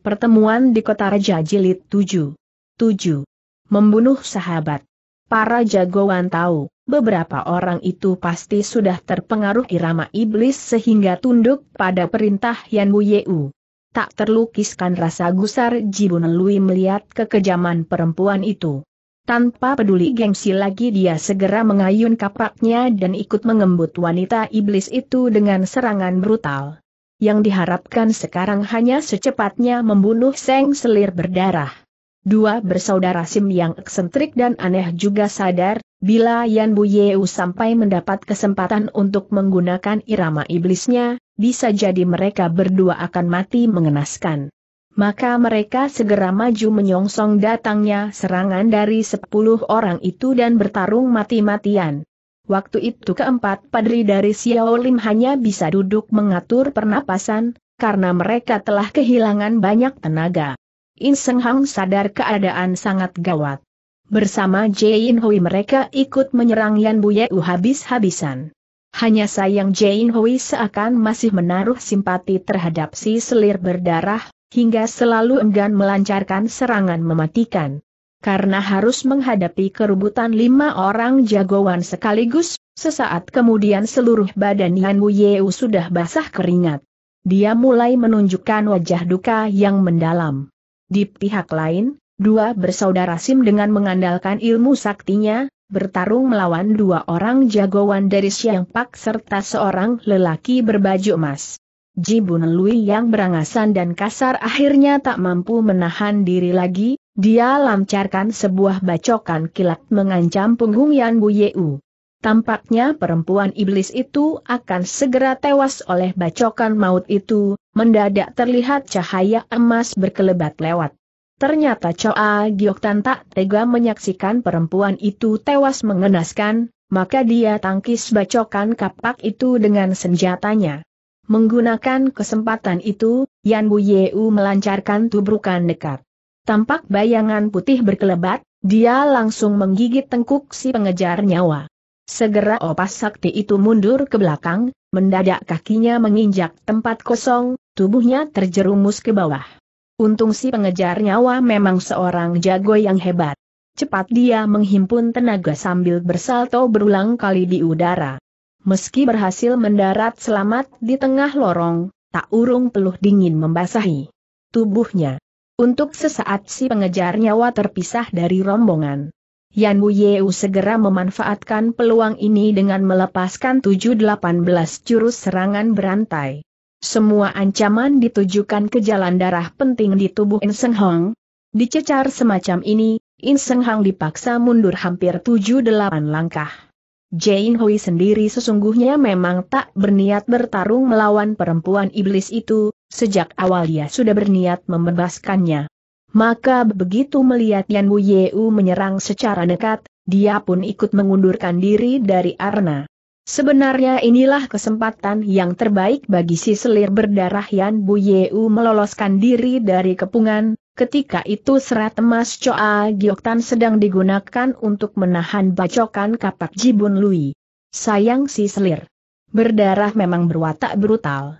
Pertemuan di Kota Raja Jilid 7. 7. Membunuh sahabat. Para jagoan tahu, beberapa orang itu pasti sudah terpengaruh irama iblis sehingga tunduk pada perintah Yan Yeu. Tak terlukiskan rasa gusar Jibun Lui melihat kekejaman perempuan itu. Tanpa peduli gengsi lagi dia segera mengayun kapaknya dan ikut mengembut wanita iblis itu dengan serangan brutal yang diharapkan sekarang hanya secepatnya membunuh Seng Selir berdarah. Dua bersaudara Sim yang eksentrik dan aneh juga sadar, bila Yan Bu Yeu sampai mendapat kesempatan untuk menggunakan irama iblisnya, bisa jadi mereka berdua akan mati mengenaskan. Maka mereka segera maju menyongsong datangnya serangan dari sepuluh orang itu dan bertarung mati-matian. Waktu itu keempat padri dari Xiao Lim hanya bisa duduk mengatur pernapasan, karena mereka telah kehilangan banyak tenaga. In Seng Hang sadar keadaan sangat gawat. Bersama Jain Hui mereka ikut menyerang Yan Buyeu habis-habisan. Hanya sayang Jain Hui seakan masih menaruh simpati terhadap si selir berdarah, hingga selalu enggan melancarkan serangan mematikan karena harus menghadapi kerubutan lima orang jagoan sekaligus, sesaat kemudian seluruh badan Yan Wuyeu sudah basah keringat. Dia mulai menunjukkan wajah duka yang mendalam. Di pihak lain, dua bersaudara Sim dengan mengandalkan ilmu saktinya, bertarung melawan dua orang jagoan dari Siang Pak serta seorang lelaki berbaju emas. Jibun Lui yang berangasan dan kasar akhirnya tak mampu menahan diri lagi, dia lancarkan sebuah bacokan kilat mengancam punggung Yan Bu Yeu. Tampaknya perempuan iblis itu akan segera tewas oleh bacokan maut itu, mendadak terlihat cahaya emas berkelebat lewat. Ternyata Choa Gioktan tak tega menyaksikan perempuan itu tewas mengenaskan, maka dia tangkis bacokan kapak itu dengan senjatanya. Menggunakan kesempatan itu, Yan Bu Yeu melancarkan tubrukan dekat. Tampak bayangan putih berkelebat, dia langsung menggigit tengkuk si pengejar nyawa. Segera opas sakti itu mundur ke belakang, mendadak kakinya menginjak tempat kosong, tubuhnya terjerumus ke bawah. Untung si pengejar nyawa memang seorang jago yang hebat. Cepat dia menghimpun tenaga sambil bersalto berulang kali di udara. Meski berhasil mendarat selamat di tengah lorong, tak urung peluh dingin membasahi tubuhnya. Untuk sesaat si pengejar nyawa terpisah dari rombongan. Yan Wuyeu segera memanfaatkan peluang ini dengan melepaskan 7-18 jurus serangan berantai. Semua ancaman ditujukan ke jalan darah penting di tubuh Inseng Hong. Dicecar semacam ini, Inseng Hong dipaksa mundur hampir 7-8 langkah. Jane Hui sendiri sesungguhnya memang tak berniat bertarung melawan perempuan iblis itu, Sejak awal ia sudah berniat membebaskannya. Maka begitu melihat Yan Wu Yeu menyerang secara dekat, dia pun ikut mengundurkan diri dari Arna. Sebenarnya inilah kesempatan yang terbaik bagi si selir berdarah Yan Bu Yeu meloloskan diri dari kepungan, ketika itu serat emas Choa Gioktan sedang digunakan untuk menahan bacokan kapak Jibun Lui. Sayang si selir. Berdarah memang berwatak brutal.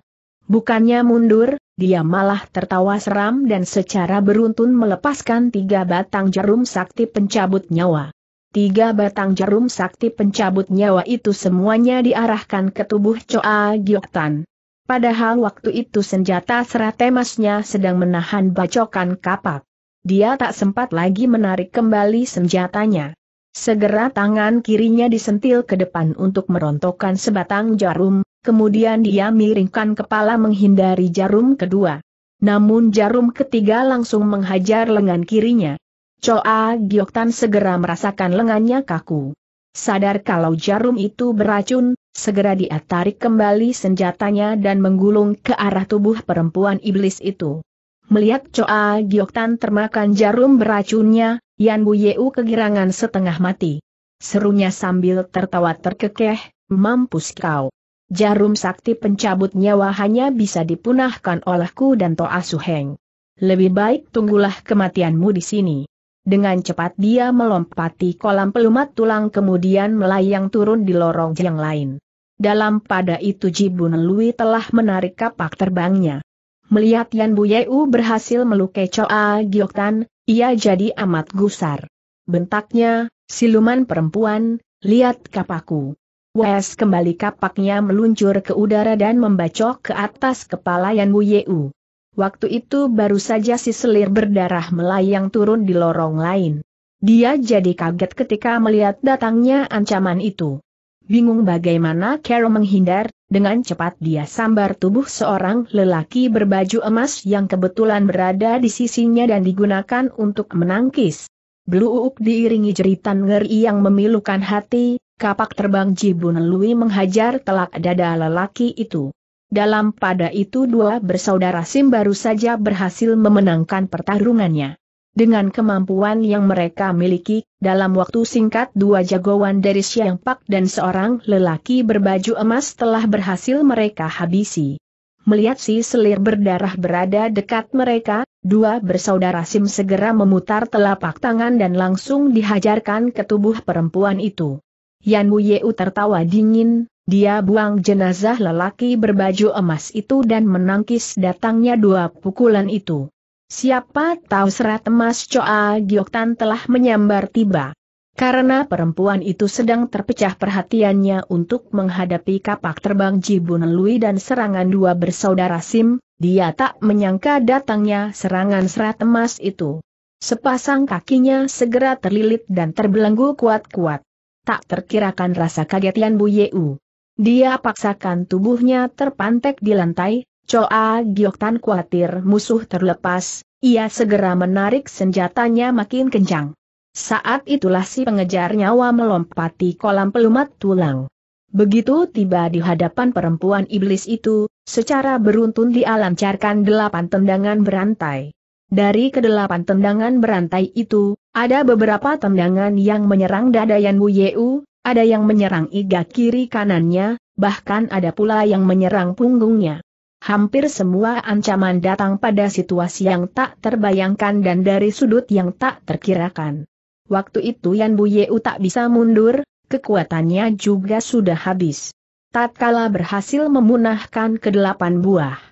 Bukannya mundur, dia malah tertawa seram dan secara beruntun melepaskan tiga batang jarum sakti pencabut nyawa. Tiga batang jarum sakti pencabut nyawa itu semuanya diarahkan ke tubuh Choa Gyoktan. Padahal waktu itu senjata serat emasnya sedang menahan bacokan kapak. Dia tak sempat lagi menarik kembali senjatanya. Segera tangan kirinya disentil ke depan untuk merontokkan sebatang jarum, Kemudian dia miringkan kepala menghindari jarum kedua. Namun jarum ketiga langsung menghajar lengan kirinya. Choa Gioktan segera merasakan lengannya kaku. Sadar kalau jarum itu beracun, segera dia tarik kembali senjatanya dan menggulung ke arah tubuh perempuan iblis itu. Melihat Choa Gioktan termakan jarum beracunnya, Yan Bu kegirangan setengah mati. Serunya sambil tertawa terkekeh, mampus kau. Jarum sakti pencabut nyawa hanya bisa dipunahkan olehku dan Toa Suheng. Lebih baik tunggulah kematianmu di sini. Dengan cepat dia melompati kolam pelumat tulang kemudian melayang turun di lorong yang lain. Dalam pada itu Jibun Lui telah menarik kapak terbangnya. Melihat Yan Bu Yeu berhasil melukai Choa Tan, ia jadi amat gusar. Bentaknya, siluman perempuan, lihat kapaku. Wes kembali kapaknya meluncur ke udara dan membacok ke atas kepala Yan Wu Waktu itu baru saja si selir berdarah melayang turun di lorong lain. Dia jadi kaget ketika melihat datangnya ancaman itu. Bingung bagaimana Carol menghindar, dengan cepat dia sambar tubuh seorang lelaki berbaju emas yang kebetulan berada di sisinya dan digunakan untuk menangkis. Beluuk diiringi jeritan ngeri yang memilukan hati, Kapak terbang Jibun Lui menghajar telak dada lelaki itu. Dalam pada itu dua bersaudara Sim baru saja berhasil memenangkan pertarungannya. Dengan kemampuan yang mereka miliki, dalam waktu singkat dua jagoan dari Siang Pak dan seorang lelaki berbaju emas telah berhasil mereka habisi. Melihat si selir berdarah berada dekat mereka, dua bersaudara Sim segera memutar telapak tangan dan langsung dihajarkan ke tubuh perempuan itu. Yan u tertawa dingin, dia buang jenazah lelaki berbaju emas itu dan menangkis datangnya dua pukulan itu. Siapa tahu serat emas Choa Gioktan telah menyambar tiba. Karena perempuan itu sedang terpecah perhatiannya untuk menghadapi kapak terbang Jibun Lui dan serangan dua bersaudara Sim, dia tak menyangka datangnya serangan serat emas itu. Sepasang kakinya segera terlilit dan terbelenggu kuat-kuat tak terkirakan rasa kaget Yan Bu Yeu. Dia paksakan tubuhnya terpantek di lantai, Choa Giok Tan khawatir musuh terlepas, ia segera menarik senjatanya makin kencang. Saat itulah si pengejar nyawa melompati kolam pelumat tulang. Begitu tiba di hadapan perempuan iblis itu, secara beruntun dialancarkan delapan tendangan berantai. Dari kedelapan tendangan berantai itu, ada beberapa tendangan yang menyerang dada Yan Wu Yeu, ada yang menyerang iga kiri kanannya, bahkan ada pula yang menyerang punggungnya. Hampir semua ancaman datang pada situasi yang tak terbayangkan dan dari sudut yang tak terkirakan. Waktu itu Yan Bu Yeu tak bisa mundur, kekuatannya juga sudah habis. Tatkala berhasil memunahkan kedelapan buah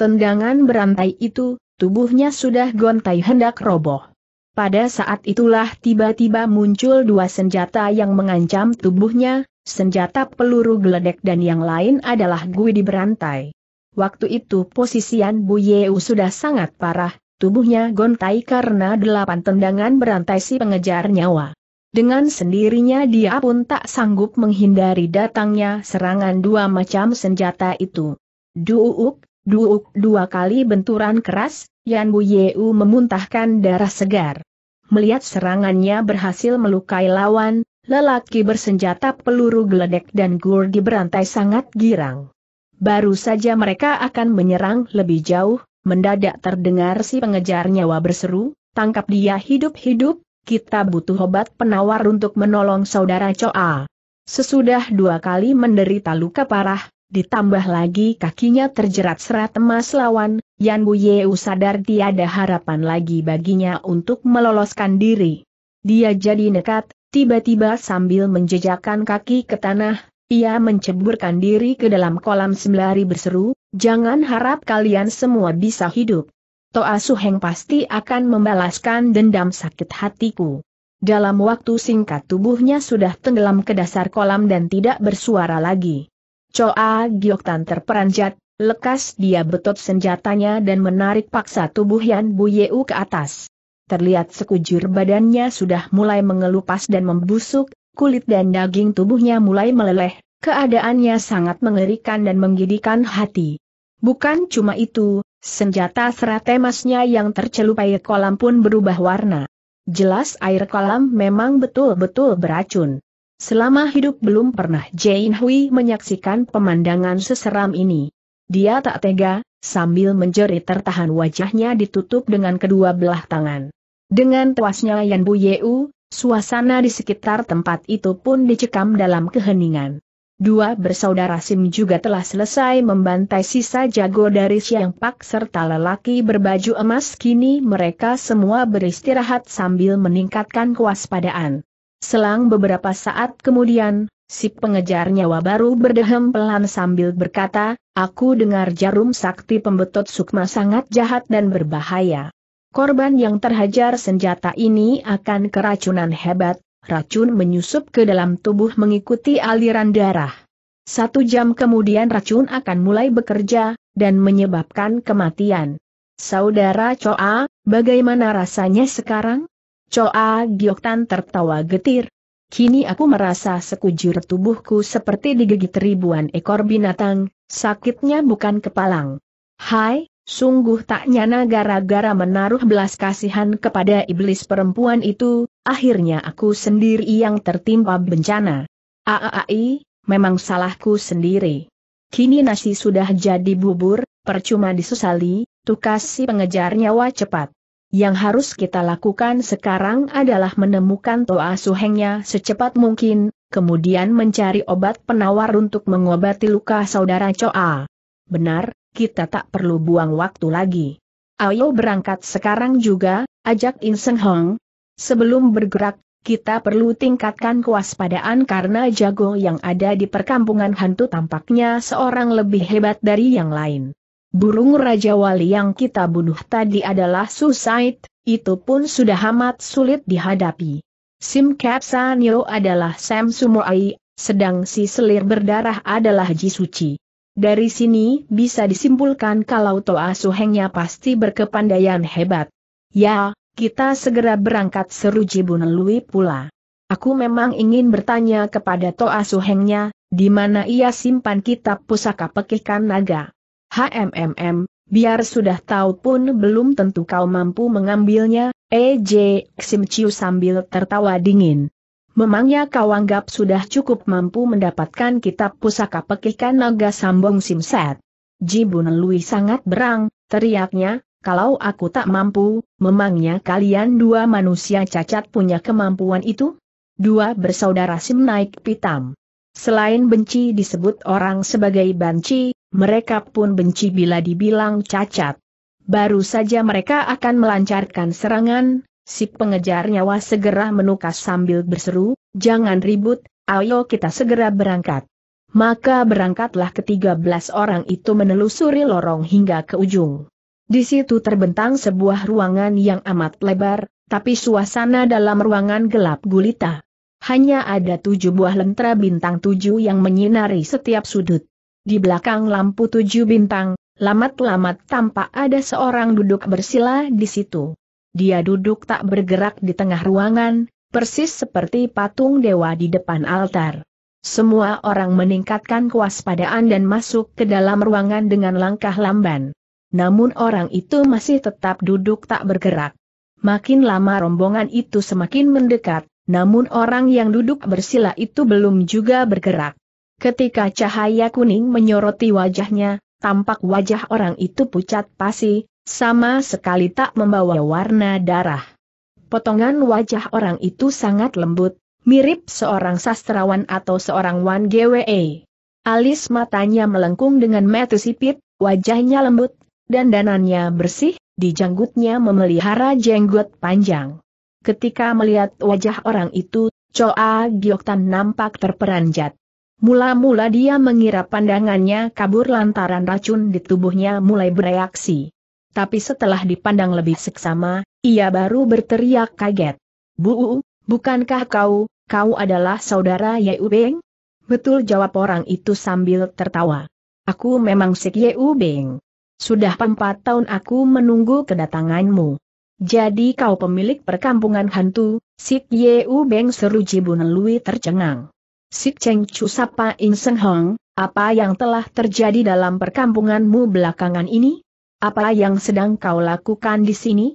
tendangan berantai itu, Tubuhnya sudah gontai hendak roboh. Pada saat itulah tiba-tiba muncul dua senjata yang mengancam tubuhnya, senjata peluru geledek dan yang lain adalah Gui berantai. Waktu itu posisian Bu Yeu sudah sangat parah, tubuhnya gontai karena delapan tendangan berantai si pengejar nyawa. Dengan sendirinya dia pun tak sanggup menghindari datangnya serangan dua macam senjata itu. Duuk, Duuk dua kali benturan keras, Yan Bu Yeu memuntahkan darah segar. Melihat serangannya berhasil melukai lawan, lelaki bersenjata peluru geledek dan gur berantai sangat girang. Baru saja mereka akan menyerang lebih jauh, mendadak terdengar si pengejar nyawa berseru, tangkap dia hidup-hidup, kita butuh obat penawar untuk menolong saudara Choa. Sesudah dua kali menderita luka parah, Ditambah lagi kakinya terjerat serat emas lawan, Yan Buyeu sadar tiada harapan lagi baginya untuk meloloskan diri. Dia jadi nekat, tiba-tiba sambil menjejakkan kaki ke tanah, ia menceburkan diri ke dalam kolam sembari berseru, jangan harap kalian semua bisa hidup. Toa Heng pasti akan membalaskan dendam sakit hatiku. Dalam waktu singkat tubuhnya sudah tenggelam ke dasar kolam dan tidak bersuara lagi. Choa Gioktan terperanjat, lekas dia betot senjatanya dan menarik paksa tubuh Yan Bu Yeu ke atas. Terlihat sekujur badannya sudah mulai mengelupas dan membusuk, kulit dan daging tubuhnya mulai meleleh, keadaannya sangat mengerikan dan menggidikan hati. Bukan cuma itu, senjata serat emasnya yang tercelup air kolam pun berubah warna. Jelas air kolam memang betul-betul beracun. Selama hidup belum pernah Jane Hui menyaksikan pemandangan seseram ini. Dia tak tega, sambil menjerit tertahan wajahnya ditutup dengan kedua belah tangan. Dengan tewasnya Yan Bu Yeu, suasana di sekitar tempat itu pun dicekam dalam keheningan. Dua bersaudara Sim juga telah selesai membantai sisa jago dari Siang Pak serta lelaki berbaju emas kini mereka semua beristirahat sambil meningkatkan kewaspadaan. Selang beberapa saat kemudian, si pengejar nyawa baru berdehem pelan sambil berkata, aku dengar jarum sakti pembetot sukma sangat jahat dan berbahaya. Korban yang terhajar senjata ini akan keracunan hebat, racun menyusup ke dalam tubuh mengikuti aliran darah. Satu jam kemudian racun akan mulai bekerja, dan menyebabkan kematian. Saudara Choa, bagaimana rasanya sekarang? Choa Gioktan tertawa getir. Kini aku merasa sekujur tubuhku seperti digigit ribuan ekor binatang, sakitnya bukan kepalang. Hai, sungguh tak nyana gara-gara menaruh belas kasihan kepada iblis perempuan itu, akhirnya aku sendiri yang tertimpa bencana. Aaai, memang salahku sendiri. Kini nasi sudah jadi bubur, percuma disesali, tukas si pengejar nyawa cepat. Yang harus kita lakukan sekarang adalah menemukan Toa Suhengnya secepat mungkin, kemudian mencari obat penawar untuk mengobati luka saudara Choa. Benar, kita tak perlu buang waktu lagi. Ayo berangkat sekarang juga, ajak In Seng Hong. Sebelum bergerak, kita perlu tingkatkan kewaspadaan karena jago yang ada di perkampungan hantu tampaknya seorang lebih hebat dari yang lain. Burung Raja Wali yang kita bunuh tadi adalah suicide, itu pun sudah amat sulit dihadapi. Sim Kapsanyo adalah Sam Sumoai, sedang si selir berdarah adalah Jisuci. Dari sini bisa disimpulkan kalau Toa Suhengnya pasti berkepandaian hebat. Ya, kita segera berangkat seru Jibun Lui pula. Aku memang ingin bertanya kepada Toa Suhengnya, di mana ia simpan kitab pusaka pekikan naga. HMMM, biar sudah tahu pun belum tentu kau mampu mengambilnya, EJ Sim sambil tertawa dingin. Memangnya kau anggap sudah cukup mampu mendapatkan kitab pusaka pekikan naga sambong simset? Jibun Lui sangat berang, teriaknya, kalau aku tak mampu, memangnya kalian dua manusia cacat punya kemampuan itu? Dua bersaudara sim naik pitam. Selain benci disebut orang sebagai banci, mereka pun benci bila dibilang cacat. Baru saja mereka akan melancarkan serangan, si pengejar nyawa segera menukas sambil berseru, jangan ribut, ayo kita segera berangkat. Maka berangkatlah ketiga belas orang itu menelusuri lorong hingga ke ujung. Di situ terbentang sebuah ruangan yang amat lebar, tapi suasana dalam ruangan gelap gulita. Hanya ada tujuh buah lentera bintang tujuh yang menyinari setiap sudut. Di belakang lampu tujuh bintang, lamat-lamat tampak ada seorang duduk bersila di situ. Dia duduk tak bergerak di tengah ruangan, persis seperti patung dewa di depan altar. Semua orang meningkatkan kewaspadaan dan masuk ke dalam ruangan dengan langkah lamban. Namun orang itu masih tetap duduk tak bergerak. Makin lama rombongan itu semakin mendekat, namun orang yang duduk bersila itu belum juga bergerak. Ketika cahaya kuning menyoroti wajahnya, tampak wajah orang itu pucat pasi, sama sekali tak membawa warna darah. Potongan wajah orang itu sangat lembut, mirip seorang sastrawan atau seorang Wan GWE. Alis matanya melengkung dengan metu sipit, wajahnya lembut, dan danannya bersih, di janggutnya memelihara jenggot panjang. Ketika melihat wajah orang itu, Choa Gioktan nampak terperanjat. Mula-mula dia mengira pandangannya kabur lantaran racun di tubuhnya mulai bereaksi. Tapi setelah dipandang lebih seksama, ia baru berteriak kaget. Bu, bukankah kau, kau adalah saudara Yeu Beng? Betul jawab orang itu sambil tertawa. Aku memang si Yeu Beng. Sudah empat tahun aku menunggu kedatanganmu. Jadi kau pemilik perkampungan hantu, Sik U Beng seru Jibun Lui tercengang. Sik Cheng Chu Sapa In Seng Hong, apa yang telah terjadi dalam perkampunganmu belakangan ini? Apa yang sedang kau lakukan di sini?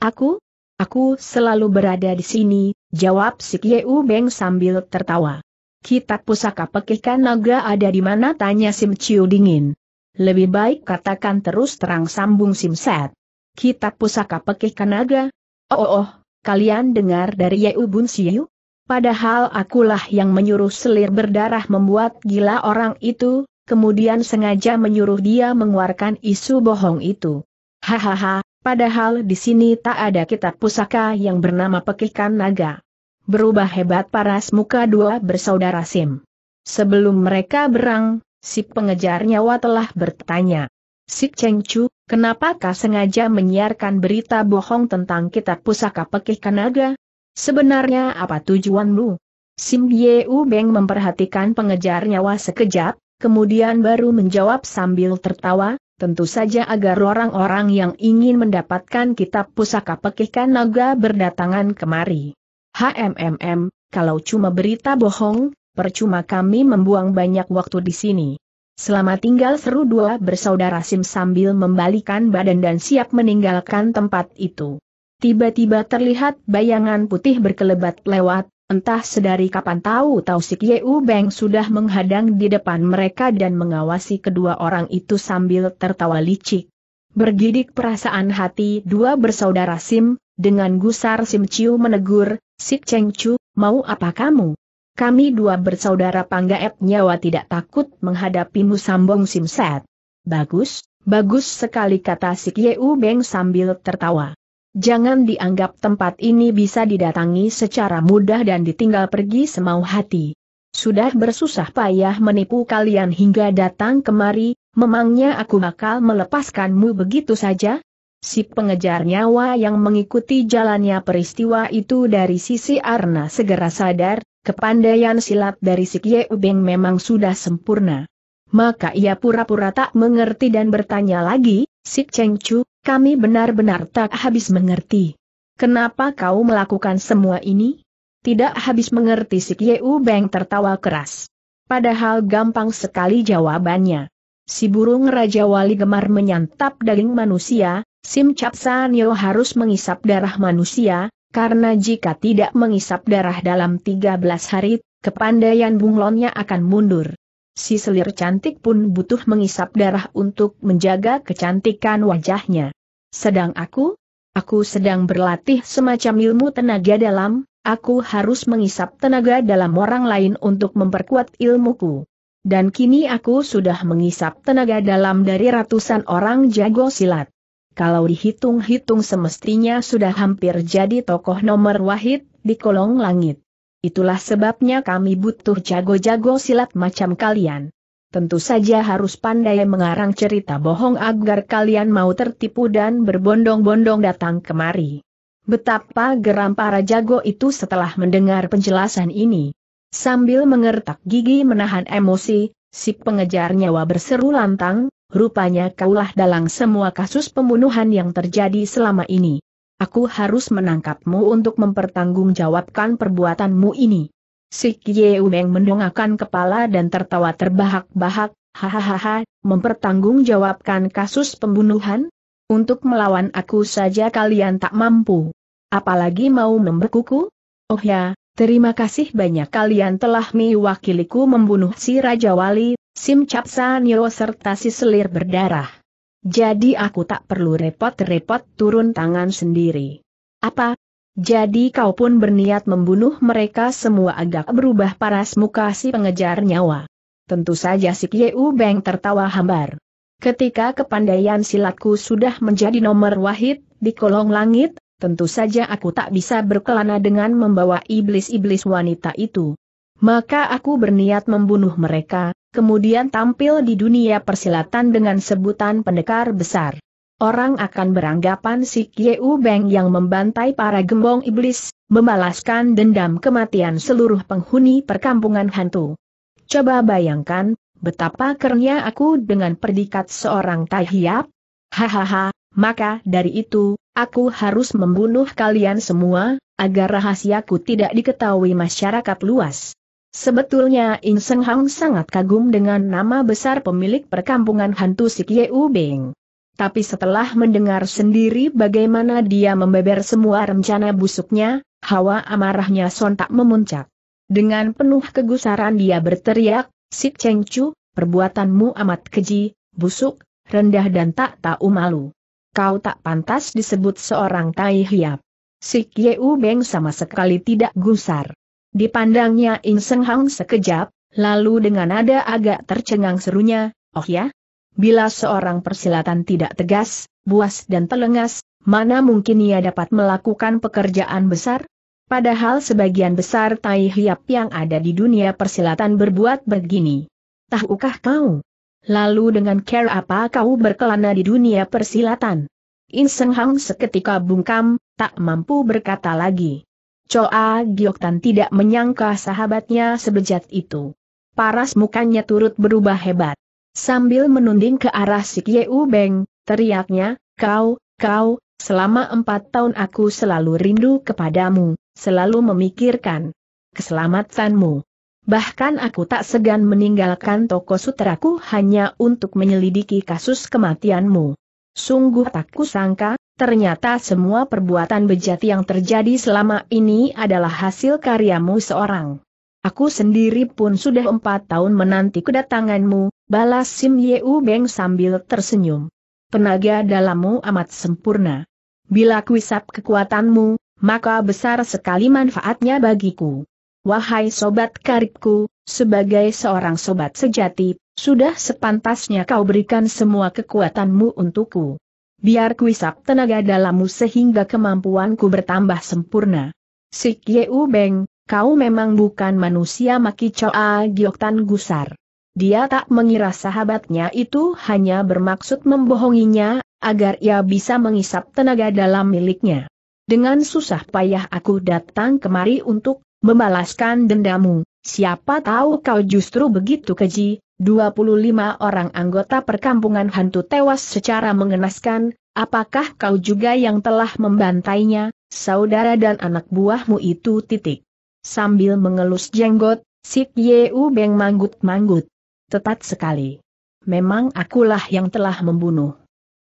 Aku? Aku selalu berada di sini, jawab Sik U Beng sambil tertawa. Kitab pusaka pekikan naga ada di mana tanya Sim Chiu dingin. Lebih baik katakan terus terang sambung Sim Set. Kitab Pusaka Pekih Kanaga? Oh, oh, oh kalian dengar dari Yeu Bun Siu? Padahal akulah yang menyuruh selir berdarah membuat gila orang itu, kemudian sengaja menyuruh dia mengeluarkan isu bohong itu. Hahaha, padahal di sini tak ada kitab pusaka yang bernama Pekikan Naga. Berubah hebat paras muka dua bersaudara Sim. Sebelum mereka berang, si pengejar nyawa telah bertanya. Si Cheng Chu, kenapa kau sengaja menyiarkan berita bohong tentang kitab pusaka pekih kanaga? Sebenarnya apa tujuanmu? Sim U Beng memperhatikan pengejar nyawa sekejap, kemudian baru menjawab sambil tertawa, tentu saja agar orang-orang yang ingin mendapatkan kitab pusaka pekih kanaga berdatangan kemari. HMMM, kalau cuma berita bohong, percuma kami membuang banyak waktu di sini. Selama tinggal seru dua bersaudara Sim sambil membalikan badan dan siap meninggalkan tempat itu. Tiba-tiba terlihat bayangan putih berkelebat lewat, entah sedari kapan tahu Tausik Yeu Beng sudah menghadang di depan mereka dan mengawasi kedua orang itu sambil tertawa licik. Bergidik perasaan hati dua bersaudara Sim, dengan gusar Sim Ciu menegur, Sik Cheng Chu, mau apa kamu? Kami dua bersaudara Panggaep nyawa tidak takut menghadapimu sambung Simset. Bagus, bagus sekali kata si Kieu Beng sambil tertawa. Jangan dianggap tempat ini bisa didatangi secara mudah dan ditinggal pergi semau hati. Sudah bersusah payah menipu kalian hingga datang kemari, memangnya aku bakal melepaskanmu begitu saja? Si pengejar nyawa yang mengikuti jalannya peristiwa itu dari sisi Arna segera sadar, Kepandaian silat dari Kie Ubeng memang sudah sempurna. Maka ia pura-pura tak mengerti dan bertanya lagi, Si Cheng Chu, kami benar-benar tak habis mengerti. Kenapa kau melakukan semua ini? Tidak habis mengerti Si Kie Ubeng tertawa keras. Padahal gampang sekali jawabannya. Si burung Raja Wali gemar menyantap daging manusia, Sim Capsa Sanyo harus mengisap darah manusia, karena jika tidak mengisap darah dalam 13 hari, kepandaian bunglonnya akan mundur. Si selir cantik pun butuh mengisap darah untuk menjaga kecantikan wajahnya. Sedang aku? Aku sedang berlatih semacam ilmu tenaga dalam, aku harus mengisap tenaga dalam orang lain untuk memperkuat ilmuku. Dan kini aku sudah mengisap tenaga dalam dari ratusan orang jago silat. Kalau dihitung-hitung semestinya sudah hampir jadi tokoh nomor wahid di kolong langit. Itulah sebabnya kami butuh jago-jago silat macam kalian. Tentu saja harus pandai mengarang cerita bohong agar kalian mau tertipu dan berbondong-bondong datang kemari. Betapa geram para jago itu setelah mendengar penjelasan ini. Sambil mengertak gigi menahan emosi, si pengejar nyawa berseru lantang, rupanya kaulah dalang semua kasus pembunuhan yang terjadi selama ini. Aku harus menangkapmu untuk mempertanggungjawabkan perbuatanmu ini. Si Kie Umeng mendongakkan kepala dan tertawa terbahak-bahak, hahaha, mempertanggungjawabkan kasus pembunuhan? Untuk melawan aku saja kalian tak mampu. Apalagi mau membekuku? Oh ya, Terima kasih banyak kalian telah mewakiliku membunuh si Raja Wali, Sim Nyo serta si selir berdarah. Jadi aku tak perlu repot-repot turun tangan sendiri. Apa? Jadi kau pun berniat membunuh mereka semua agak berubah paras muka si pengejar nyawa. Tentu saja si Kieu Beng tertawa hambar. Ketika kepandaian silatku sudah menjadi nomor wahid, di kolong langit, tentu saja aku tak bisa berkelana dengan membawa iblis-iblis wanita itu. Maka aku berniat membunuh mereka, kemudian tampil di dunia persilatan dengan sebutan pendekar besar. Orang akan beranggapan si Kieu Beng yang membantai para gembong iblis, membalaskan dendam kematian seluruh penghuni perkampungan hantu. Coba bayangkan, betapa kerennya aku dengan predikat seorang tahiyap. Hahaha, maka dari itu, aku harus membunuh kalian semua, agar rahasiaku tidak diketahui masyarakat luas. Sebetulnya In Seng Hang sangat kagum dengan nama besar pemilik perkampungan hantu U Beng. Tapi setelah mendengar sendiri bagaimana dia membeber semua rencana busuknya, hawa amarahnya sontak memuncak. Dengan penuh kegusaran dia berteriak, Sik Cheng Chu, perbuatanmu amat keji, busuk, rendah dan tak tahu malu kau tak pantas disebut seorang tai hiap. Si Kieu Beng sama sekali tidak gusar. Dipandangnya In Seng Hang sekejap, lalu dengan nada agak tercengang serunya, oh ya? Bila seorang persilatan tidak tegas, buas dan telengas, mana mungkin ia dapat melakukan pekerjaan besar? Padahal sebagian besar tai hiap yang ada di dunia persilatan berbuat begini. Tahukah kau, Lalu dengan care apa kau berkelana di dunia persilatan? Inseng Hang seketika bungkam, tak mampu berkata lagi. Choa Gioktan tidak menyangka sahabatnya sebejat itu. Paras mukanya turut berubah hebat. Sambil menunding ke arah si Kieu Beng, teriaknya, kau, kau, selama empat tahun aku selalu rindu kepadamu, selalu memikirkan keselamatanmu. Bahkan aku tak segan meninggalkan toko suteraku hanya untuk menyelidiki kasus kematianmu. Sungguh tak kusangka, ternyata semua perbuatan bejat yang terjadi selama ini adalah hasil karyamu seorang. Aku sendiri pun sudah empat tahun menanti kedatanganmu, balas Sim Yeu Beng sambil tersenyum. Tenaga dalammu amat sempurna. Bila kuisap kekuatanmu, maka besar sekali manfaatnya bagiku. Wahai sobat karibku, sebagai seorang sobat sejati, sudah sepantasnya kau berikan semua kekuatanmu untukku. Biar kuisap tenaga dalammu sehingga kemampuanku bertambah sempurna. Sik Yeu Beng, kau memang bukan manusia maki coa Gioktan Gusar. Dia tak mengira sahabatnya itu hanya bermaksud membohonginya, agar ia bisa mengisap tenaga dalam miliknya. Dengan susah payah aku datang kemari untuk membalaskan dendamu, siapa tahu kau justru begitu keji, 25 orang anggota perkampungan hantu tewas secara mengenaskan, apakah kau juga yang telah membantainya, saudara dan anak buahmu itu titik. Sambil mengelus jenggot, Sik Yeu Beng manggut-manggut. Tetap sekali. Memang akulah yang telah membunuh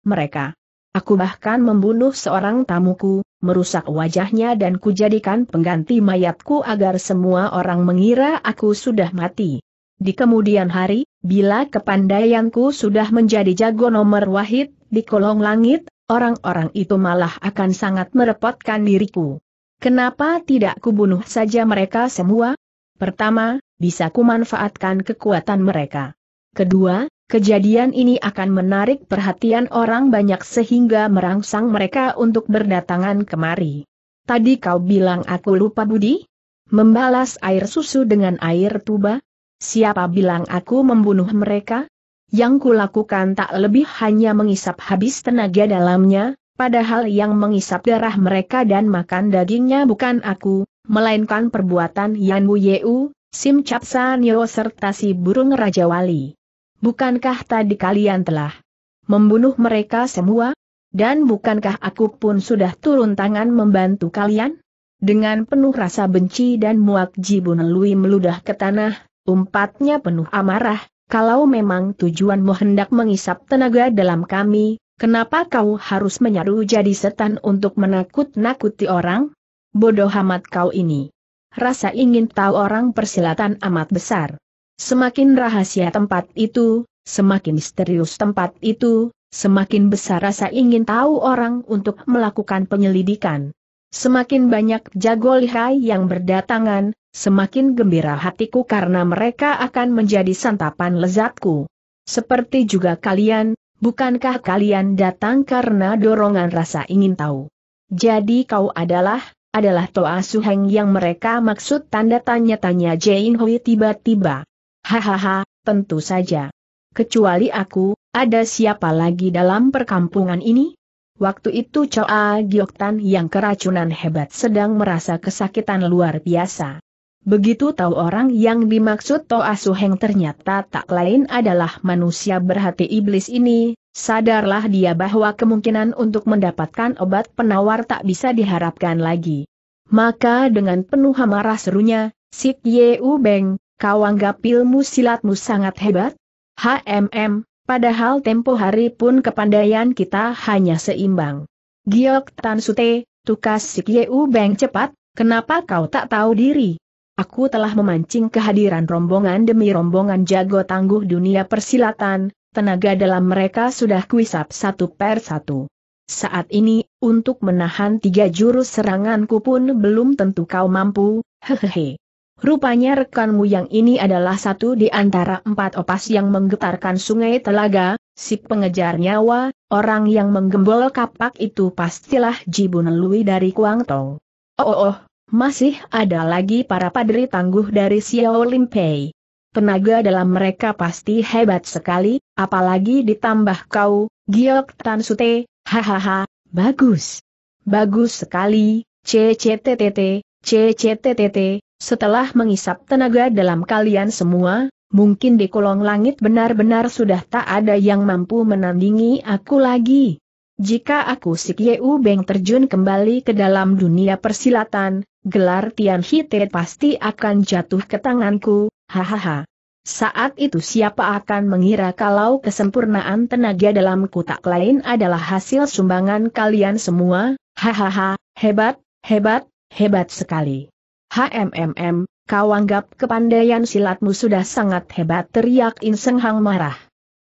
mereka. Aku bahkan membunuh seorang tamuku, merusak wajahnya dan kujadikan pengganti mayatku agar semua orang mengira aku sudah mati. Di kemudian hari, bila kepandaianku sudah menjadi jago nomor wahid, di kolong langit, orang-orang itu malah akan sangat merepotkan diriku. Kenapa tidak kubunuh saja mereka semua? Pertama, bisa kumanfaatkan kekuatan mereka. Kedua, Kejadian ini akan menarik perhatian orang banyak sehingga merangsang mereka untuk berdatangan kemari. Tadi kau bilang aku lupa Budi? Membalas air susu dengan air tuba? Siapa bilang aku membunuh mereka? Yang kulakukan tak lebih hanya mengisap habis tenaga dalamnya, padahal yang mengisap darah mereka dan makan dagingnya bukan aku, melainkan perbuatan Yan Wu Yeu, Sim Capsa Nyo serta si burung Raja Wali. Bukankah tadi kalian telah membunuh mereka semua? Dan bukankah aku pun sudah turun tangan membantu kalian? Dengan penuh rasa benci dan muak Jibun Lui meludah ke tanah, umpatnya penuh amarah, kalau memang tujuanmu hendak mengisap tenaga dalam kami, kenapa kau harus menyaru jadi setan untuk menakut-nakuti orang? Bodoh amat kau ini. Rasa ingin tahu orang persilatan amat besar. Semakin rahasia tempat itu, semakin misterius tempat itu, semakin besar rasa ingin tahu orang untuk melakukan penyelidikan. Semakin banyak jago lihai yang berdatangan, semakin gembira hatiku karena mereka akan menjadi santapan lezatku. Seperti juga kalian, bukankah kalian datang karena dorongan rasa ingin tahu? Jadi kau adalah, adalah Toa Suheng yang mereka maksud tanda tanya-tanya Jane Hui tiba-tiba. Hahaha, tentu saja. Kecuali aku, ada siapa lagi dalam perkampungan ini? Waktu itu Choa Gioktan yang keracunan hebat sedang merasa kesakitan luar biasa. Begitu tahu orang yang dimaksud Toa Suheng ternyata tak lain adalah manusia berhati iblis ini, sadarlah dia bahwa kemungkinan untuk mendapatkan obat penawar tak bisa diharapkan lagi. Maka dengan penuh amarah serunya, Sik Ye U Beng, kau anggap ilmu silatmu sangat hebat? HMM, padahal tempo hari pun kepandaian kita hanya seimbang. Giok Tan Sute, tukas Sik Yeu Beng cepat, kenapa kau tak tahu diri? Aku telah memancing kehadiran rombongan demi rombongan jago tangguh dunia persilatan, tenaga dalam mereka sudah kuisap satu per satu. Saat ini, untuk menahan tiga jurus seranganku pun belum tentu kau mampu, hehehe. Rupanya rekanmu yang ini adalah satu di antara empat opas yang menggetarkan sungai telaga, si pengejar nyawa, orang yang menggembol kapak itu pastilah Jibun Lui dari Tong. Oh, oh, oh, masih ada lagi para padri tangguh dari Xiao Limpei. Tenaga dalam mereka pasti hebat sekali, apalagi ditambah kau, Giok Tan Sute, hahaha, bagus. Bagus sekali, CCTTT, CCTTT, setelah mengisap tenaga dalam kalian semua, mungkin di kolong langit benar-benar sudah tak ada yang mampu menandingi aku lagi. Jika aku Sik Yeu Beng terjun kembali ke dalam dunia persilatan, gelar Tian Hite pasti akan jatuh ke tanganku, hahaha. Saat itu siapa akan mengira kalau kesempurnaan tenaga dalam tak lain adalah hasil sumbangan kalian semua, hahaha, hebat, hebat, hebat sekali. HMMM, kau anggap kepandaian silatmu sudah sangat hebat teriak Inseng Hang marah.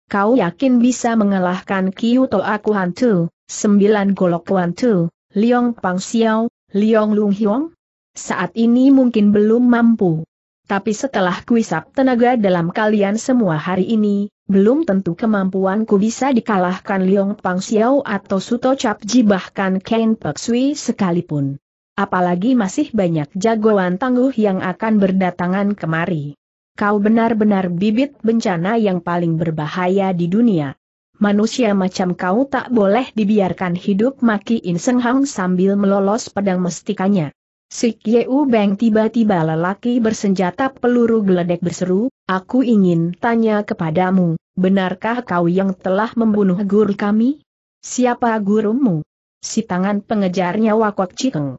Kau yakin bisa mengalahkan To aku hantu, sembilan golok hantu, Liong Pang Xiao, Liong Lung Hiong? Saat ini mungkin belum mampu. Tapi setelah kuisap tenaga dalam kalian semua hari ini, belum tentu kemampuanku bisa dikalahkan Liong Pang Xiao atau Suto Cap Ji bahkan Ken Pek Sui sekalipun. Apalagi masih banyak jagoan tangguh yang akan berdatangan kemari. Kau benar-benar bibit bencana yang paling berbahaya di dunia. Manusia macam kau tak boleh dibiarkan hidup maki insenghang sambil melolos pedang mestikanya. Si Kieu Beng tiba-tiba lelaki bersenjata peluru geledek berseru, Aku ingin tanya kepadamu, benarkah kau yang telah membunuh guru kami? Siapa gurumu? Si tangan pengejarnya Wakok Cikeng.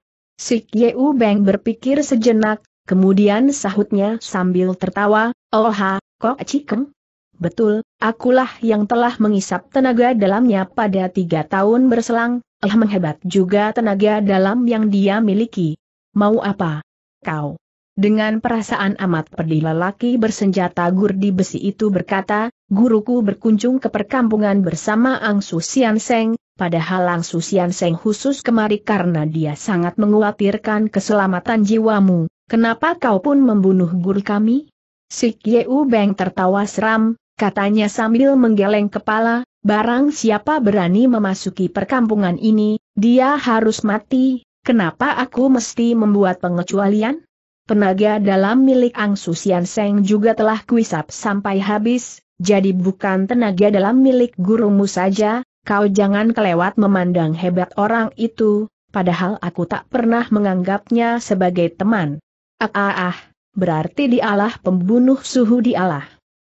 Si U Beng berpikir sejenak, kemudian sahutnya sambil tertawa, Oha, kok cikem? Betul, akulah yang telah mengisap tenaga dalamnya pada tiga tahun berselang, eh menghebat juga tenaga dalam yang dia miliki. Mau apa? Kau. Dengan perasaan amat pedih lelaki bersenjata gurdi besi itu berkata, guruku berkunjung ke perkampungan bersama Angsu Sian Seng, padahal Lang Susian Seng khusus kemari karena dia sangat menguatirkan keselamatan jiwamu, kenapa kau pun membunuh guru kami? Si Yeu Beng tertawa seram, katanya sambil menggeleng kepala, barang siapa berani memasuki perkampungan ini, dia harus mati, kenapa aku mesti membuat pengecualian? Tenaga dalam milik Ang Susian Seng juga telah kuisap sampai habis, jadi bukan tenaga dalam milik gurumu saja, kau jangan kelewat memandang hebat orang itu, padahal aku tak pernah menganggapnya sebagai teman. Ah ah ah, berarti dialah pembunuh suhu dialah.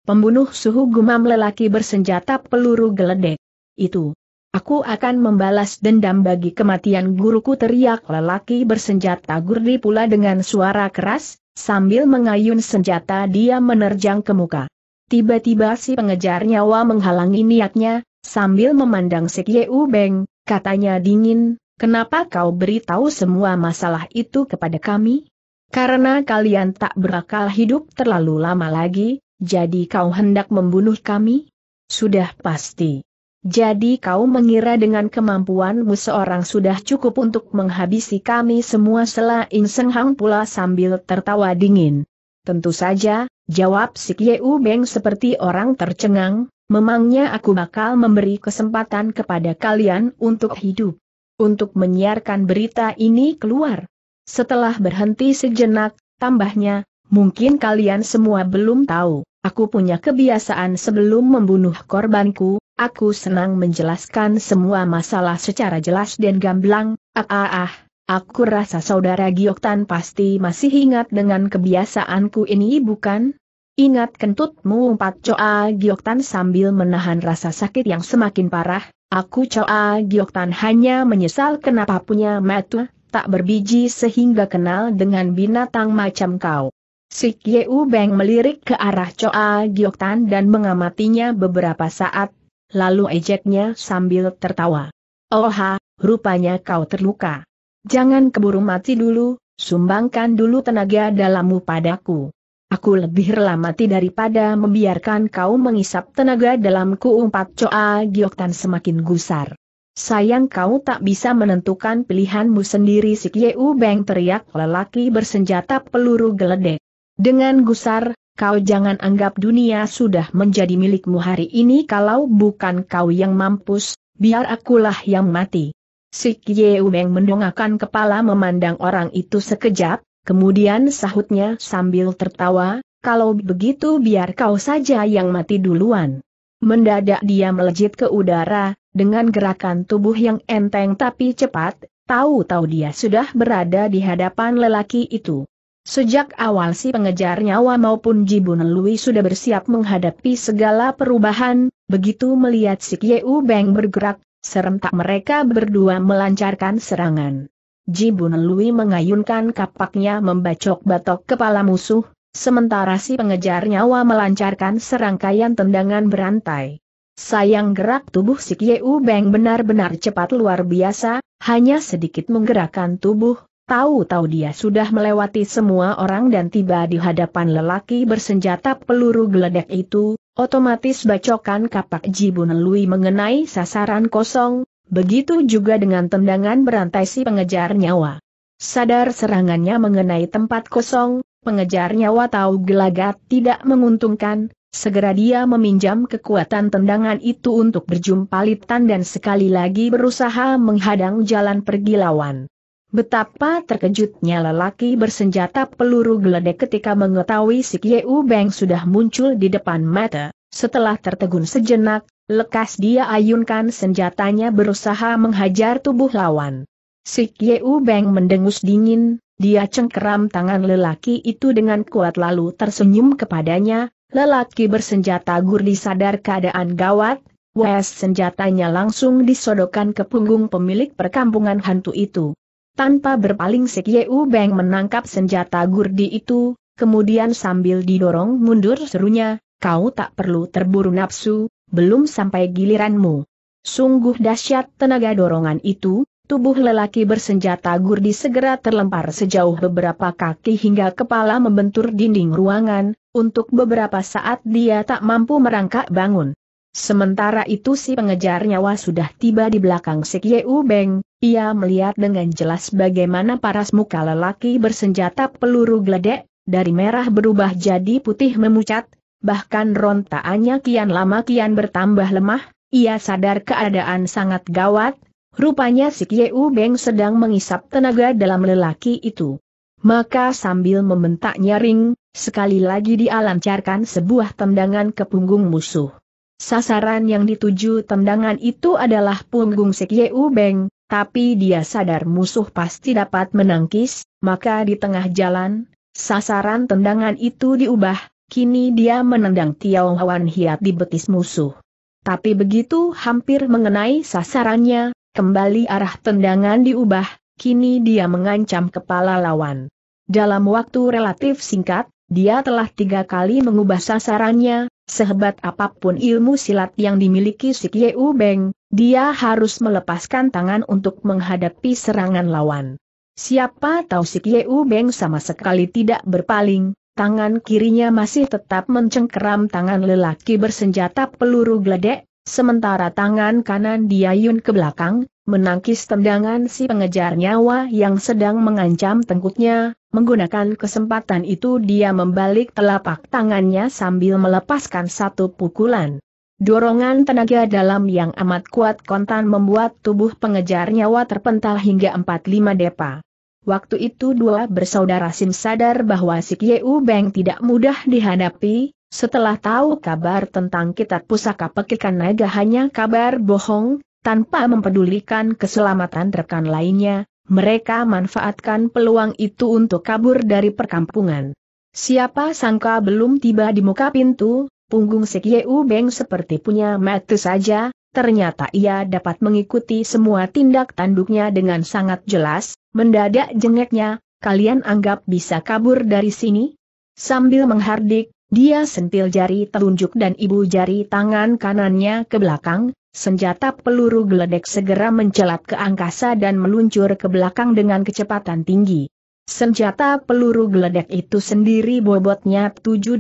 Pembunuh suhu gumam lelaki bersenjata peluru geledek. Itu. Aku akan membalas dendam bagi kematian guruku teriak lelaki bersenjata gurdi pula dengan suara keras, sambil mengayun senjata dia menerjang ke muka. Tiba-tiba si pengejar nyawa menghalangi niatnya, Sambil memandang Sik Yeu Beng, katanya dingin, kenapa kau beritahu semua masalah itu kepada kami? Karena kalian tak berakal hidup terlalu lama lagi, jadi kau hendak membunuh kami? Sudah pasti. Jadi kau mengira dengan kemampuanmu seorang sudah cukup untuk menghabisi kami semua Selain Ing pula sambil tertawa dingin. Tentu saja, jawab Sik Yeu Beng seperti orang tercengang, Memangnya aku bakal memberi kesempatan kepada kalian untuk hidup. Untuk menyiarkan berita ini keluar. Setelah berhenti sejenak, tambahnya, mungkin kalian semua belum tahu, aku punya kebiasaan sebelum membunuh korbanku, aku senang menjelaskan semua masalah secara jelas dan gamblang, ah ah ah. Aku rasa saudara Gioktan pasti masih ingat dengan kebiasaanku ini bukan? Ingat kentutmu umpat Choa Gioktan sambil menahan rasa sakit yang semakin parah, aku Choa Gioktan hanya menyesal kenapa punya metu, tak berbiji sehingga kenal dengan binatang macam kau. Sik Yeu Beng melirik ke arah Choa Gioktan dan mengamatinya beberapa saat, lalu ejeknya sambil tertawa. Oha, oh rupanya kau terluka. Jangan keburu mati dulu, sumbangkan dulu tenaga dalammu padaku. Aku lebih rela mati daripada membiarkan kau mengisap tenaga dalamku umpat coa, Gioktan semakin gusar. Sayang kau tak bisa menentukan pilihanmu sendiri si Kieu Beng teriak lelaki bersenjata peluru geledek. Dengan gusar, kau jangan anggap dunia sudah menjadi milikmu hari ini kalau bukan kau yang mampus, biar akulah yang mati. Si Kieu Beng mendongakkan kepala memandang orang itu sekejap, Kemudian sahutnya sambil tertawa, kalau begitu biar kau saja yang mati duluan. Mendadak dia melejit ke udara, dengan gerakan tubuh yang enteng tapi cepat, tahu-tahu dia sudah berada di hadapan lelaki itu. Sejak awal si pengejar nyawa maupun Jibun Lui sudah bersiap menghadapi segala perubahan, begitu melihat si Kieu Beng bergerak, serentak mereka berdua melancarkan serangan. Jibun Lui mengayunkan kapaknya membacok batok kepala musuh, sementara si pengejar nyawa melancarkan serangkaian tendangan berantai. Sayang gerak tubuh si Kyeu Beng benar-benar cepat luar biasa, hanya sedikit menggerakkan tubuh, tahu-tahu dia sudah melewati semua orang dan tiba di hadapan lelaki bersenjata peluru geledek itu, otomatis bacokan kapak Jibun Lui mengenai sasaran kosong, Begitu juga dengan tendangan berantai si pengejar nyawa. Sadar serangannya mengenai tempat kosong, pengejar nyawa tahu gelagat tidak menguntungkan, segera dia meminjam kekuatan tendangan itu untuk berjumpa litan dan sekali lagi berusaha menghadang jalan pergi lawan. Betapa terkejutnya lelaki bersenjata peluru geledek ketika mengetahui si Kieu Beng sudah muncul di depan mata. Setelah tertegun sejenak, lekas dia ayunkan senjatanya berusaha menghajar tubuh lawan. Si Kieu Beng mendengus dingin, dia cengkeram tangan lelaki itu dengan kuat lalu tersenyum kepadanya, lelaki bersenjata gurdi sadar keadaan gawat, Wes senjatanya langsung disodokan ke punggung pemilik perkampungan hantu itu. Tanpa berpaling Sekieu Beng menangkap senjata gurdi itu, kemudian sambil didorong mundur serunya, kau tak perlu terburu nafsu, belum sampai giliranmu. Sungguh dahsyat tenaga dorongan itu, tubuh lelaki bersenjata gurdi segera terlempar sejauh beberapa kaki hingga kepala membentur dinding ruangan, untuk beberapa saat dia tak mampu merangkak bangun. Sementara itu si pengejar nyawa sudah tiba di belakang Sekyeu Beng, ia melihat dengan jelas bagaimana paras muka lelaki bersenjata peluru geledek, dari merah berubah jadi putih memucat, bahkan rontaannya kian lama kian bertambah lemah, ia sadar keadaan sangat gawat, rupanya si Beng sedang mengisap tenaga dalam lelaki itu. Maka sambil membentak nyaring, sekali lagi dialancarkan sebuah tendangan ke punggung musuh. Sasaran yang dituju tendangan itu adalah punggung Sekyeu Beng, tapi dia sadar musuh pasti dapat menangkis, maka di tengah jalan, sasaran tendangan itu diubah, Kini dia menendang Tiao Hwan Hiat di betis musuh. Tapi begitu hampir mengenai sasarannya, kembali arah tendangan diubah, kini dia mengancam kepala lawan. Dalam waktu relatif singkat, dia telah tiga kali mengubah sasarannya, sehebat apapun ilmu silat yang dimiliki si Kieu Beng, dia harus melepaskan tangan untuk menghadapi serangan lawan. Siapa tahu si Kieu Beng sama sekali tidak berpaling, Tangan kirinya masih tetap mencengkeram tangan lelaki bersenjata peluru geledek, sementara tangan kanan diayun ke belakang, menangkis tendangan si pengejar nyawa yang sedang mengancam tengkuknya, menggunakan kesempatan itu dia membalik telapak tangannya sambil melepaskan satu pukulan. Dorongan tenaga dalam yang amat kuat kontan membuat tubuh pengejar nyawa terpental hingga 4-5 depa. Waktu itu dua bersaudara Sim sadar bahwa si Kieu Beng tidak mudah dihadapi, setelah tahu kabar tentang kitab pusaka pekikan naga hanya kabar bohong, tanpa mempedulikan keselamatan rekan lainnya, mereka manfaatkan peluang itu untuk kabur dari perkampungan. Siapa sangka belum tiba di muka pintu, punggung si Kieu Beng seperti punya mata saja, ternyata ia dapat mengikuti semua tindak tanduknya dengan sangat jelas, mendadak jengeknya, kalian anggap bisa kabur dari sini? Sambil menghardik, dia sentil jari telunjuk dan ibu jari tangan kanannya ke belakang, senjata peluru geledek segera mencelat ke angkasa dan meluncur ke belakang dengan kecepatan tinggi. Senjata peluru geledek itu sendiri bobotnya 7-18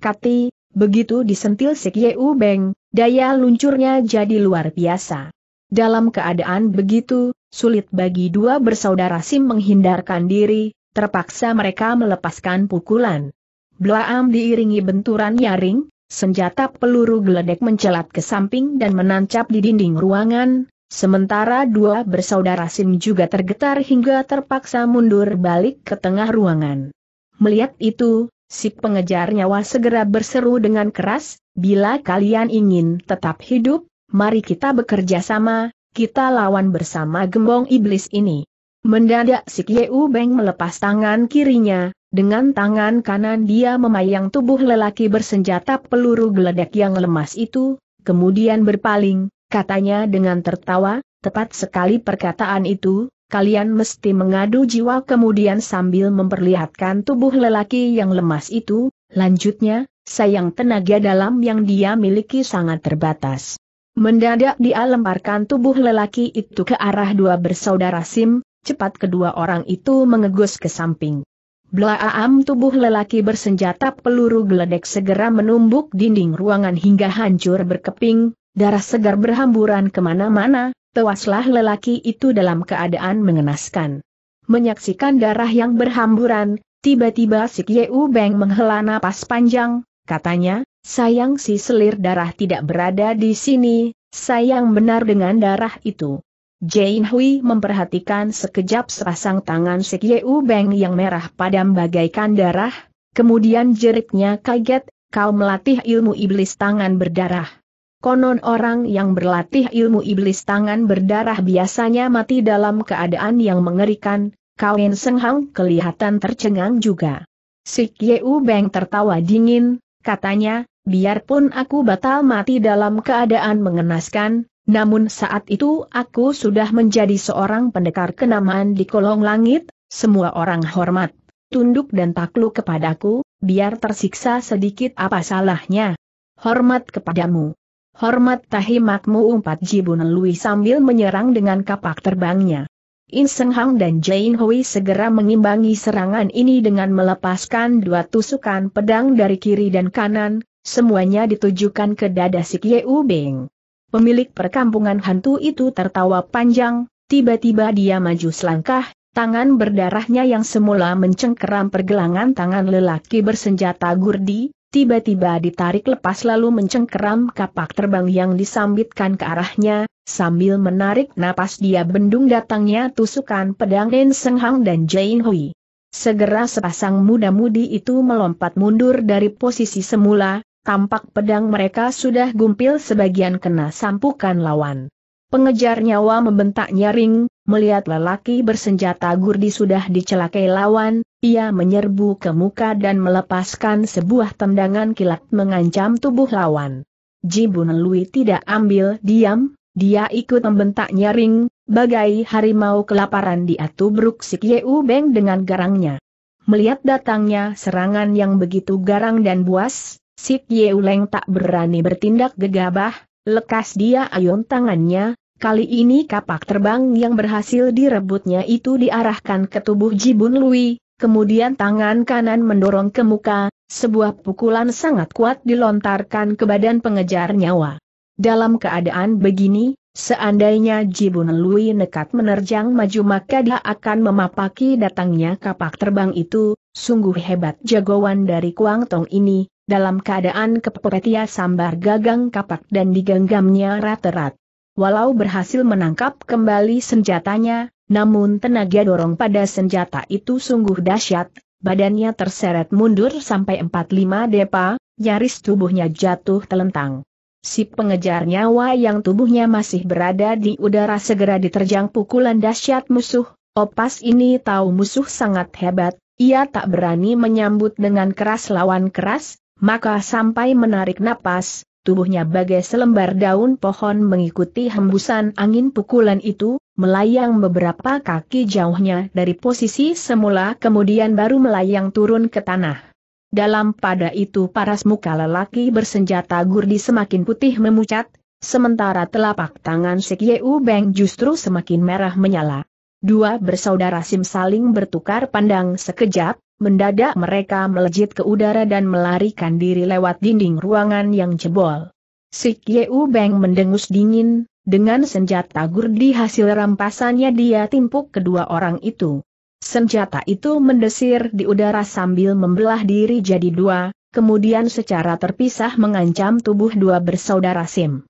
kati, Begitu disentil Sik Yeu Beng, daya luncurnya jadi luar biasa. Dalam keadaan begitu, sulit bagi dua bersaudara Sim menghindarkan diri, terpaksa mereka melepaskan pukulan. Blaam diiringi benturan nyaring, senjata peluru geledek mencelat ke samping dan menancap di dinding ruangan, sementara dua bersaudara Sim juga tergetar hingga terpaksa mundur balik ke tengah ruangan. Melihat itu, Si pengejar nyawa segera berseru dengan keras, bila kalian ingin tetap hidup, mari kita bekerja sama, kita lawan bersama gembong iblis ini. Mendadak si Kieu Beng melepas tangan kirinya, dengan tangan kanan dia memayang tubuh lelaki bersenjata peluru geledek yang lemas itu, kemudian berpaling, katanya dengan tertawa, tepat sekali perkataan itu, kalian mesti mengadu jiwa kemudian sambil memperlihatkan tubuh lelaki yang lemas itu, lanjutnya, sayang tenaga dalam yang dia miliki sangat terbatas. Mendadak dia lemparkan tubuh lelaki itu ke arah dua bersaudara Sim, cepat kedua orang itu mengegus ke samping. Blaam tubuh lelaki bersenjata peluru geledek segera menumbuk dinding ruangan hingga hancur berkeping, darah segar berhamburan kemana-mana, tewaslah lelaki itu dalam keadaan mengenaskan. Menyaksikan darah yang berhamburan, tiba-tiba si Kieu Beng menghela napas panjang, katanya, sayang si selir darah tidak berada di sini, sayang benar dengan darah itu. Jane Hui memperhatikan sekejap sepasang tangan si Kieu Beng yang merah padam bagaikan darah, kemudian jeritnya kaget, kau melatih ilmu iblis tangan berdarah. Konon orang yang berlatih ilmu iblis tangan berdarah biasanya mati dalam keadaan yang mengerikan, kawin senghang kelihatan tercengang juga. Sik Yeu Beng tertawa dingin, katanya, biarpun aku batal mati dalam keadaan mengenaskan, namun saat itu aku sudah menjadi seorang pendekar kenamaan di kolong langit, semua orang hormat, tunduk dan takluk kepadaku, biar tersiksa sedikit apa salahnya. Hormat kepadamu. Hormat makmu umpat Jibun Lui sambil menyerang dengan kapak terbangnya. In Seng Hang dan Jane Hui segera mengimbangi serangan ini dengan melepaskan dua tusukan pedang dari kiri dan kanan, semuanya ditujukan ke dada si Kieu Beng. Pemilik perkampungan hantu itu tertawa panjang, tiba-tiba dia maju selangkah, tangan berdarahnya yang semula mencengkeram pergelangan tangan lelaki bersenjata gurdi, tiba-tiba ditarik lepas lalu mencengkeram kapak terbang yang disambitkan ke arahnya, sambil menarik napas dia bendung datangnya tusukan pedang Seng Hang dan Jain Hui. Segera sepasang muda-mudi itu melompat mundur dari posisi semula, tampak pedang mereka sudah gumpil sebagian kena sampukan lawan. Pengejar nyawa membentak nyaring, melihat lelaki bersenjata gurdi sudah dicelakai lawan, ia menyerbu ke muka dan melepaskan sebuah tendangan kilat mengancam tubuh lawan. Jibun Lui tidak ambil diam, dia ikut membentak nyaring, bagai harimau kelaparan dia tubruk si Yeu Beng dengan garangnya. Melihat datangnya serangan yang begitu garang dan buas, Sik Yeu Leng tak berani bertindak gegabah, lekas dia ayun tangannya, Kali ini kapak terbang yang berhasil direbutnya itu diarahkan ke tubuh Jibun Lui, kemudian tangan kanan mendorong ke muka, sebuah pukulan sangat kuat dilontarkan ke badan pengejar nyawa. Dalam keadaan begini, seandainya Jibun Lui nekat menerjang maju maka dia akan memapaki datangnya kapak terbang itu, sungguh hebat jagoan dari kuang tong ini, dalam keadaan kepepet sambar gagang kapak dan digenggamnya rat-rat. Walau berhasil menangkap kembali senjatanya, namun tenaga dorong pada senjata itu sungguh dahsyat, badannya terseret mundur sampai 45 depa, nyaris tubuhnya jatuh telentang. Si pengejar nyawa yang tubuhnya masih berada di udara segera diterjang pukulan dahsyat musuh, opas ini tahu musuh sangat hebat, ia tak berani menyambut dengan keras lawan keras, maka sampai menarik napas, tubuhnya bagai selembar daun pohon mengikuti hembusan angin pukulan itu, melayang beberapa kaki jauhnya dari posisi semula kemudian baru melayang turun ke tanah. Dalam pada itu paras muka lelaki bersenjata gurdi semakin putih memucat, sementara telapak tangan Sekyeu Beng justru semakin merah menyala. Dua bersaudara Sim saling bertukar pandang sekejap, mendadak mereka melejit ke udara dan melarikan diri lewat dinding ruangan yang jebol. Sik Yeu Beng mendengus dingin, dengan senjata gurdi hasil rampasannya dia timpuk kedua orang itu. Senjata itu mendesir di udara sambil membelah diri jadi dua, kemudian secara terpisah mengancam tubuh dua bersaudara Sim.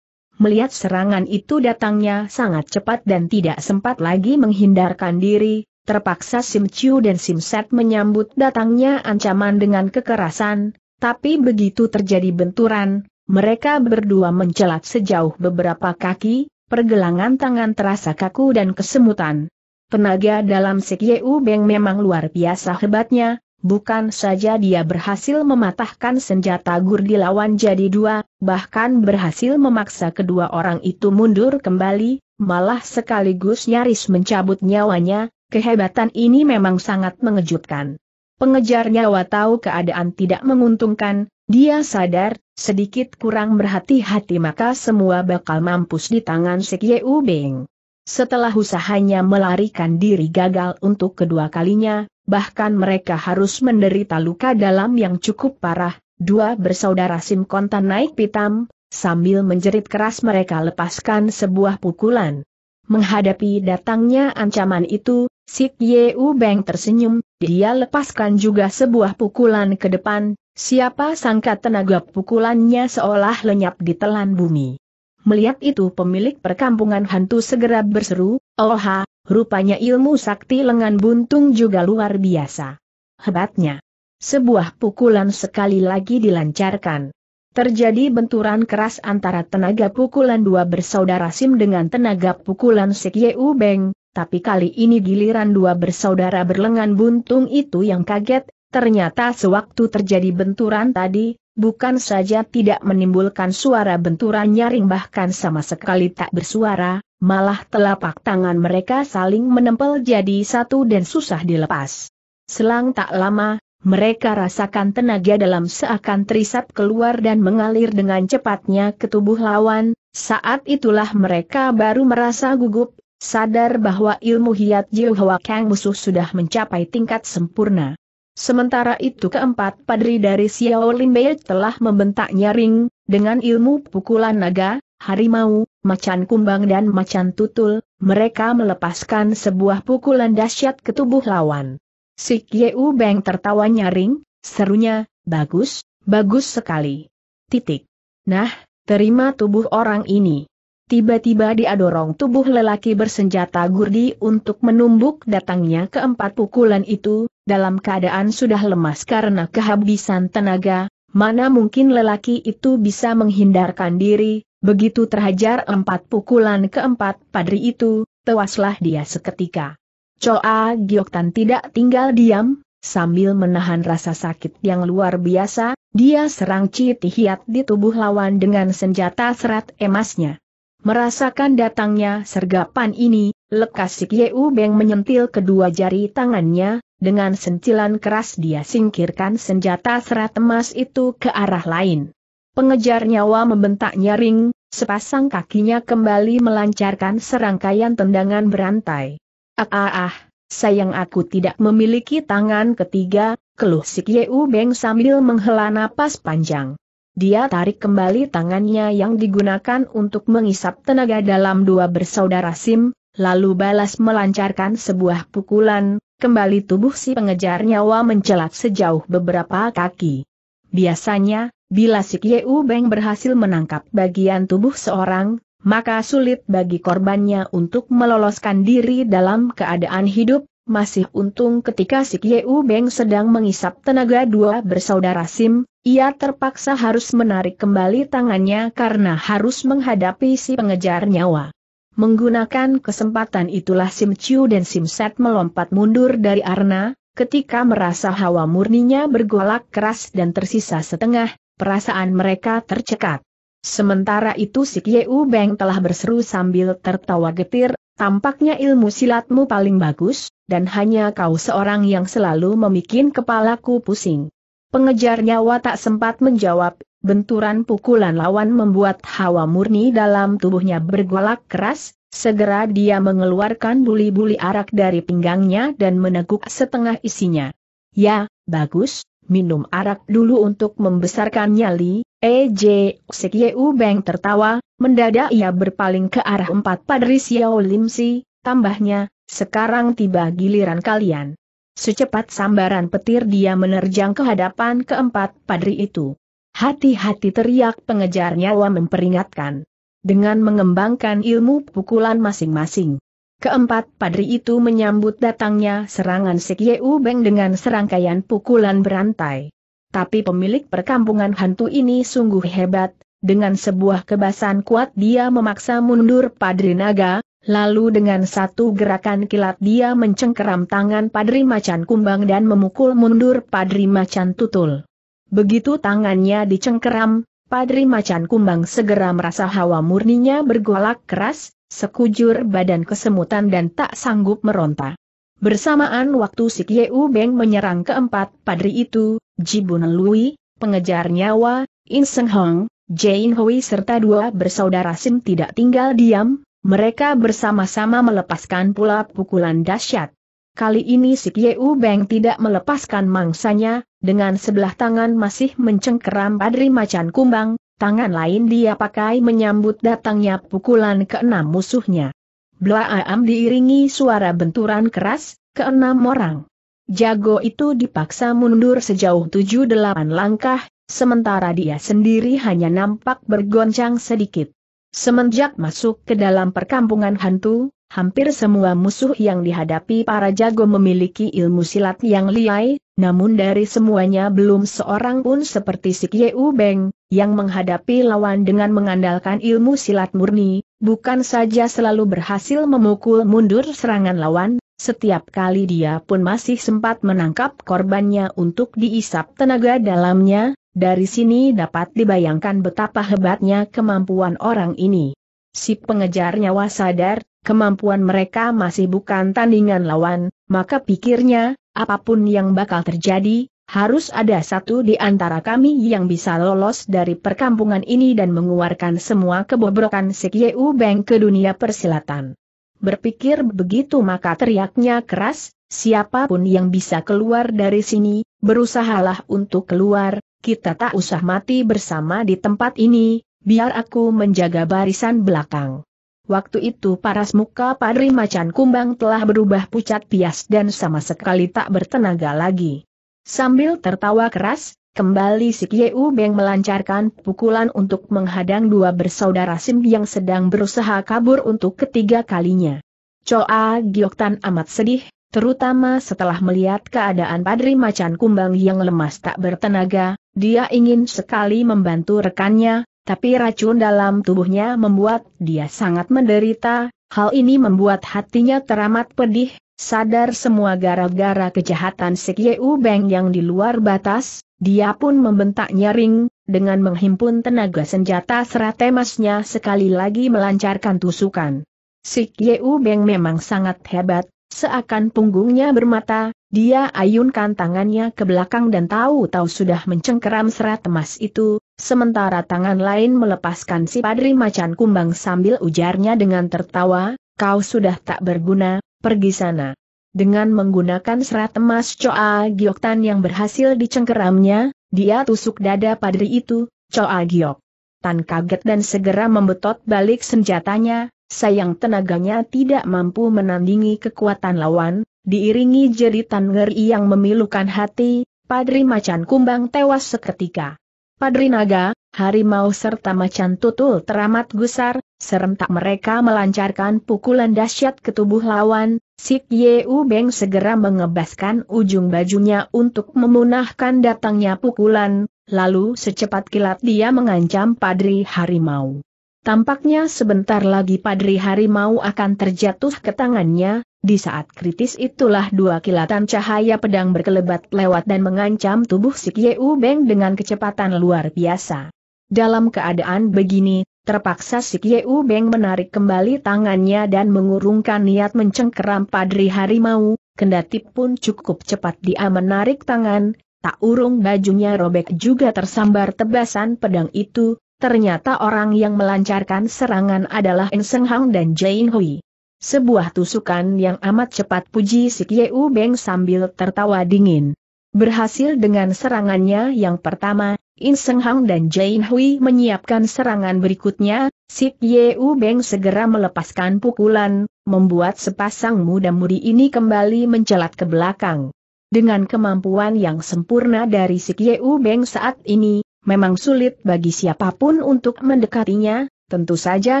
Melihat serangan itu datangnya sangat cepat dan tidak sempat lagi menghindarkan diri, terpaksa Sim Chiu dan Sim Set menyambut datangnya ancaman dengan kekerasan, tapi begitu terjadi benturan, mereka berdua mencelat sejauh beberapa kaki, pergelangan tangan terasa kaku dan kesemutan. Tenaga dalam Sik Yeu Beng memang luar biasa hebatnya, Bukan saja dia berhasil mematahkan senjata gur dilawan jadi dua, bahkan berhasil memaksa kedua orang itu mundur kembali, malah sekaligus nyaris mencabut nyawanya, Kehebatan ini memang sangat mengejutkan. Pengejarnya nyawa tahu keadaan tidak menguntungkan, dia sadar, sedikit kurang berhati-hati maka semua bakal mampus di tangan Sekye Yeu Setelah usahanya melarikan diri gagal untuk kedua kalinya, bahkan mereka harus menderita luka dalam yang cukup parah, dua bersaudara Sim Kontan naik pitam, sambil menjerit keras mereka lepaskan sebuah pukulan. Menghadapi datangnya ancaman itu, Sik Yeu Beng tersenyum, dia lepaskan juga sebuah pukulan ke depan, siapa sangka tenaga pukulannya seolah lenyap di telan bumi. Melihat itu pemilik perkampungan hantu segera berseru, Oha, rupanya ilmu sakti lengan buntung juga luar biasa. Hebatnya. Sebuah pukulan sekali lagi dilancarkan. Terjadi benturan keras antara tenaga pukulan dua bersaudara Sim dengan tenaga pukulan Sik Yeu Beng, tapi kali ini giliran dua bersaudara berlengan buntung itu yang kaget, ternyata sewaktu terjadi benturan tadi, bukan saja tidak menimbulkan suara benturan nyaring bahkan sama sekali tak bersuara, malah telapak tangan mereka saling menempel jadi satu dan susah dilepas. Selang tak lama, mereka rasakan tenaga dalam seakan terisap keluar dan mengalir dengan cepatnya ke tubuh lawan, saat itulah mereka baru merasa gugup, sadar bahwa ilmu hiat Jiwa Kang musuh sudah mencapai tingkat sempurna. Sementara itu keempat padri dari Lin Bei telah membentak nyaring, dengan ilmu pukulan naga, harimau, macan kumbang dan macan tutul, mereka melepaskan sebuah pukulan dahsyat ke tubuh lawan. Si Yeu Beng tertawa nyaring, serunya, bagus, bagus sekali. Titik. Nah, terima tubuh orang ini. Tiba-tiba diadorong tubuh lelaki bersenjata gurdi untuk menumbuk datangnya keempat pukulan itu, dalam keadaan sudah lemas karena kehabisan tenaga, mana mungkin lelaki itu bisa menghindarkan diri, begitu terhajar empat pukulan keempat padri itu, tewaslah dia seketika. Choa Gioktan tidak tinggal diam, sambil menahan rasa sakit yang luar biasa, dia serang Citi di tubuh lawan dengan senjata serat emasnya. Merasakan datangnya sergapan ini, Lekasik Yeu Beng menyentil kedua jari tangannya, dengan sentilan keras dia singkirkan senjata serat emas itu ke arah lain. Pengejar nyawa membentak nyaring, sepasang kakinya kembali melancarkan serangkaian tendangan berantai. Ah ah ah, sayang aku tidak memiliki tangan ketiga, keluh si Yeu Beng sambil menghela napas panjang. Dia tarik kembali tangannya yang digunakan untuk mengisap tenaga dalam dua bersaudara Sim, lalu balas melancarkan sebuah pukulan, kembali tubuh si pengejar nyawa mencelat sejauh beberapa kaki. Biasanya, bila si Yeu Beng berhasil menangkap bagian tubuh seorang, maka sulit bagi korbannya untuk meloloskan diri dalam keadaan hidup, masih untung ketika si Kieu Beng sedang mengisap tenaga dua bersaudara Sim, ia terpaksa harus menarik kembali tangannya karena harus menghadapi si pengejar nyawa. Menggunakan kesempatan itulah Sim Chiu dan Sim Set melompat mundur dari Arna, ketika merasa hawa murninya bergolak keras dan tersisa setengah, perasaan mereka tercekat. Sementara itu si Kieu Beng telah berseru sambil tertawa getir, tampaknya ilmu silatmu paling bagus, dan hanya kau seorang yang selalu memikin kepalaku pusing. Pengejar nyawa tak sempat menjawab, benturan pukulan lawan membuat hawa murni dalam tubuhnya bergolak keras, segera dia mengeluarkan buli-buli arak dari pinggangnya dan meneguk setengah isinya. Ya, bagus, minum arak dulu untuk membesarkan nyali, EJ Xikiu Beng tertawa, mendadak ia berpaling ke arah empat padri Xiao Lim Si, tambahnya, sekarang tiba giliran kalian. Secepat sambaran petir dia menerjang ke hadapan keempat padri itu. Hati-hati teriak pengejar nyawa memperingatkan. Dengan mengembangkan ilmu pukulan masing-masing. Keempat padri itu menyambut datangnya serangan Sekyeu Yeu Beng dengan serangkaian pukulan berantai. Tapi pemilik perkampungan hantu ini sungguh hebat, dengan sebuah kebasan kuat dia memaksa mundur Padri Naga, lalu dengan satu gerakan kilat dia mencengkeram tangan Padri Macan Kumbang dan memukul mundur Padri Macan Tutul. Begitu tangannya dicengkeram, Padri Macan Kumbang segera merasa hawa murninya bergolak keras, Sekujur badan kesemutan dan tak sanggup meronta. Bersamaan waktu si Yeu Beng menyerang keempat padri itu, Jibun Lui, pengejar nyawa, In Seng Hong, Jane Hui serta dua bersaudara Sim tidak tinggal diam, mereka bersama-sama melepaskan pula pukulan dahsyat. Kali ini si Yeu Beng tidak melepaskan mangsanya, dengan sebelah tangan masih mencengkeram padri macan kumbang, Tangan lain dia pakai menyambut datangnya pukulan keenam musuhnya. Blaam diiringi suara benturan keras, keenam orang. Jago itu dipaksa mundur sejauh tujuh delapan langkah, sementara dia sendiri hanya nampak bergoncang sedikit. Semenjak masuk ke dalam perkampungan hantu, hampir semua musuh yang dihadapi para jago memiliki ilmu silat yang liai, namun dari semuanya belum seorang pun seperti si Kieu Beng, yang menghadapi lawan dengan mengandalkan ilmu silat murni, bukan saja selalu berhasil memukul mundur serangan lawan, setiap kali dia pun masih sempat menangkap korbannya untuk diisap tenaga dalamnya, dari sini dapat dibayangkan betapa hebatnya kemampuan orang ini. Si pengejar nyawa sadar, kemampuan mereka masih bukan tandingan lawan, maka pikirnya, apapun yang bakal terjadi, harus ada satu di antara kami yang bisa lolos dari perkampungan ini dan mengeluarkan semua kebobrokan Sekyeu Beng ke dunia persilatan. Berpikir begitu maka teriaknya keras, siapapun yang bisa keluar dari sini, berusahalah untuk keluar, kita tak usah mati bersama di tempat ini, biar aku menjaga barisan belakang. Waktu itu paras muka Padri Macan Kumbang telah berubah pucat pias dan sama sekali tak bertenaga lagi. Sambil tertawa keras, kembali si Kieu Beng melancarkan pukulan untuk menghadang dua bersaudara Sim yang sedang berusaha kabur untuk ketiga kalinya. Choa Tan amat sedih, terutama setelah melihat keadaan Padri Macan Kumbang yang lemas tak bertenaga, dia ingin sekali membantu rekannya, tapi racun dalam tubuhnya membuat dia sangat menderita, hal ini membuat hatinya teramat pedih, sadar semua gara-gara kejahatan Sik Beng yang di luar batas, dia pun membentak nyaring, dengan menghimpun tenaga senjata serat emasnya sekali lagi melancarkan tusukan. Sik Beng memang sangat hebat, seakan punggungnya bermata, dia ayunkan tangannya ke belakang dan tahu-tahu sudah mencengkeram serat emas itu, Sementara tangan lain melepaskan si padri macan kumbang sambil ujarnya dengan tertawa, kau sudah tak berguna, pergi sana. Dengan menggunakan serat emas Choa Gioktan yang berhasil dicengkeramnya, dia tusuk dada padri itu, Choa Giok. Tan kaget dan segera membetot balik senjatanya, sayang tenaganya tidak mampu menandingi kekuatan lawan, diiringi jeritan ngeri yang memilukan hati, padri macan kumbang tewas seketika. Padri naga, harimau serta macan tutul teramat gusar, serentak mereka melancarkan pukulan dahsyat ke tubuh lawan, Sik U Beng segera mengebaskan ujung bajunya untuk memunahkan datangnya pukulan, lalu secepat kilat dia mengancam Padri Harimau. Tampaknya sebentar lagi Padri Harimau akan terjatuh ke tangannya, di saat kritis itulah dua kilatan cahaya pedang berkelebat lewat dan mengancam tubuh si Kieu Beng dengan kecepatan luar biasa. Dalam keadaan begini, terpaksa si Kieu Beng menarik kembali tangannya dan mengurungkan niat mencengkeram Padri Harimau, kendati pun cukup cepat dia menarik tangan, tak urung bajunya robek juga tersambar tebasan pedang itu, ternyata orang yang melancarkan serangan adalah Enseng Hang dan Jain Hui. Sebuah tusukan yang amat cepat puji si Kieu Beng sambil tertawa dingin. Berhasil dengan serangannya yang pertama, In Seng Hang dan Jain Hui menyiapkan serangan berikutnya, si Kieu Beng segera melepaskan pukulan, membuat sepasang muda-mudi ini kembali mencelat ke belakang. Dengan kemampuan yang sempurna dari si Kieu Beng saat ini, memang sulit bagi siapapun untuk mendekatinya, tentu saja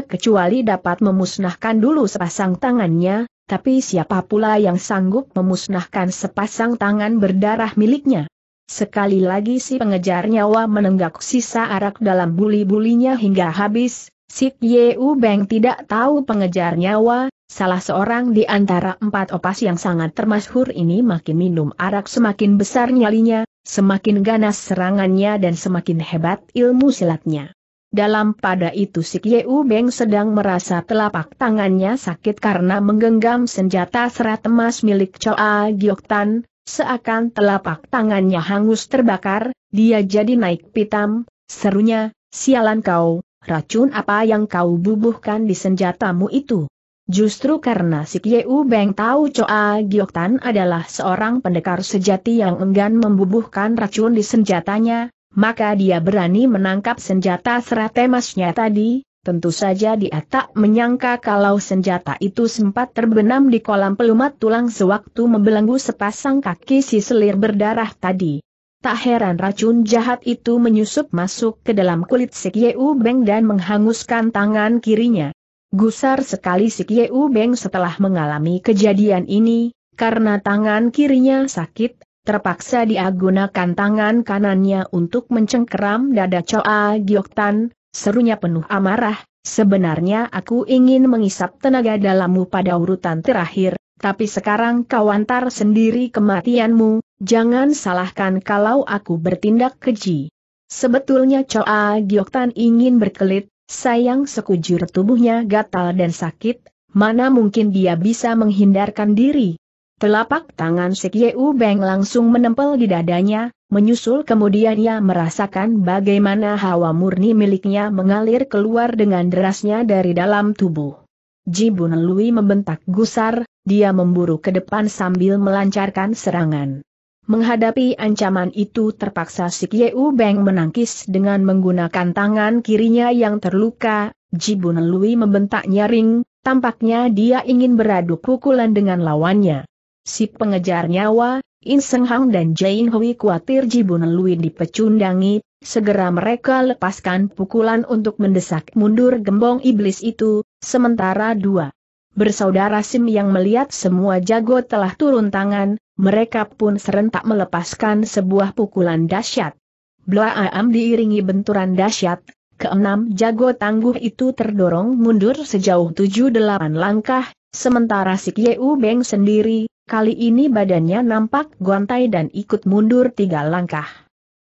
kecuali dapat memusnahkan dulu sepasang tangannya, tapi siapa pula yang sanggup memusnahkan sepasang tangan berdarah miliknya? Sekali lagi si pengejar nyawa menenggak sisa arak dalam buli-bulinya hingga habis, Sik Yeu Beng tidak tahu pengejar nyawa, salah seorang di antara empat opas yang sangat termasyhur ini makin minum arak semakin besar nyalinya, semakin ganas serangannya dan semakin hebat ilmu silatnya. Dalam pada itu si Kieu Beng sedang merasa telapak tangannya sakit karena menggenggam senjata serat emas milik Choa Giok Tan, seakan telapak tangannya hangus terbakar, dia jadi naik pitam, serunya, sialan kau, racun apa yang kau bubuhkan di senjatamu itu? Justru karena si Kieu Beng tahu Choa Giok Tan adalah seorang pendekar sejati yang enggan membubuhkan racun di senjatanya, maka dia berani menangkap senjata serat emasnya tadi, tentu saja dia tak menyangka kalau senjata itu sempat terbenam di kolam pelumat tulang sewaktu membelenggu sepasang kaki si selir berdarah tadi. Tak heran racun jahat itu menyusup masuk ke dalam kulit Si Yeu Beng dan menghanguskan tangan kirinya. Gusar sekali Si Yeu Beng setelah mengalami kejadian ini, karena tangan kirinya sakit, terpaksa dia gunakan tangan kanannya untuk mencengkeram dada Choa Gioktan, serunya penuh amarah, sebenarnya aku ingin mengisap tenaga dalammu pada urutan terakhir, tapi sekarang kau antar sendiri kematianmu, jangan salahkan kalau aku bertindak keji. Sebetulnya Choa Gioktan ingin berkelit, sayang sekujur tubuhnya gatal dan sakit, mana mungkin dia bisa menghindarkan diri. Telapak tangan Sekieu Beng langsung menempel di dadanya, menyusul kemudian ia merasakan bagaimana hawa murni miliknya mengalir keluar dengan derasnya dari dalam tubuh. Jibun Lui membentak gusar, dia memburu ke depan sambil melancarkan serangan. Menghadapi ancaman itu terpaksa Sikyeu Beng menangkis dengan menggunakan tangan kirinya yang terluka, Jibun Lui membentak nyaring, tampaknya dia ingin beradu pukulan dengan lawannya. Si pengejar nyawa, In Hang dan Jain Hui khawatir Jibun Lui dipecundangi, segera mereka lepaskan pukulan untuk mendesak mundur gembong iblis itu, sementara dua. Bersaudara Sim yang melihat semua jago telah turun tangan, mereka pun serentak melepaskan sebuah pukulan dahsyat. Blaam diiringi benturan dahsyat, keenam jago tangguh itu terdorong mundur sejauh tujuh delapan langkah, sementara si Kieu Beng sendiri, Kali ini badannya nampak gontai dan ikut mundur tiga langkah.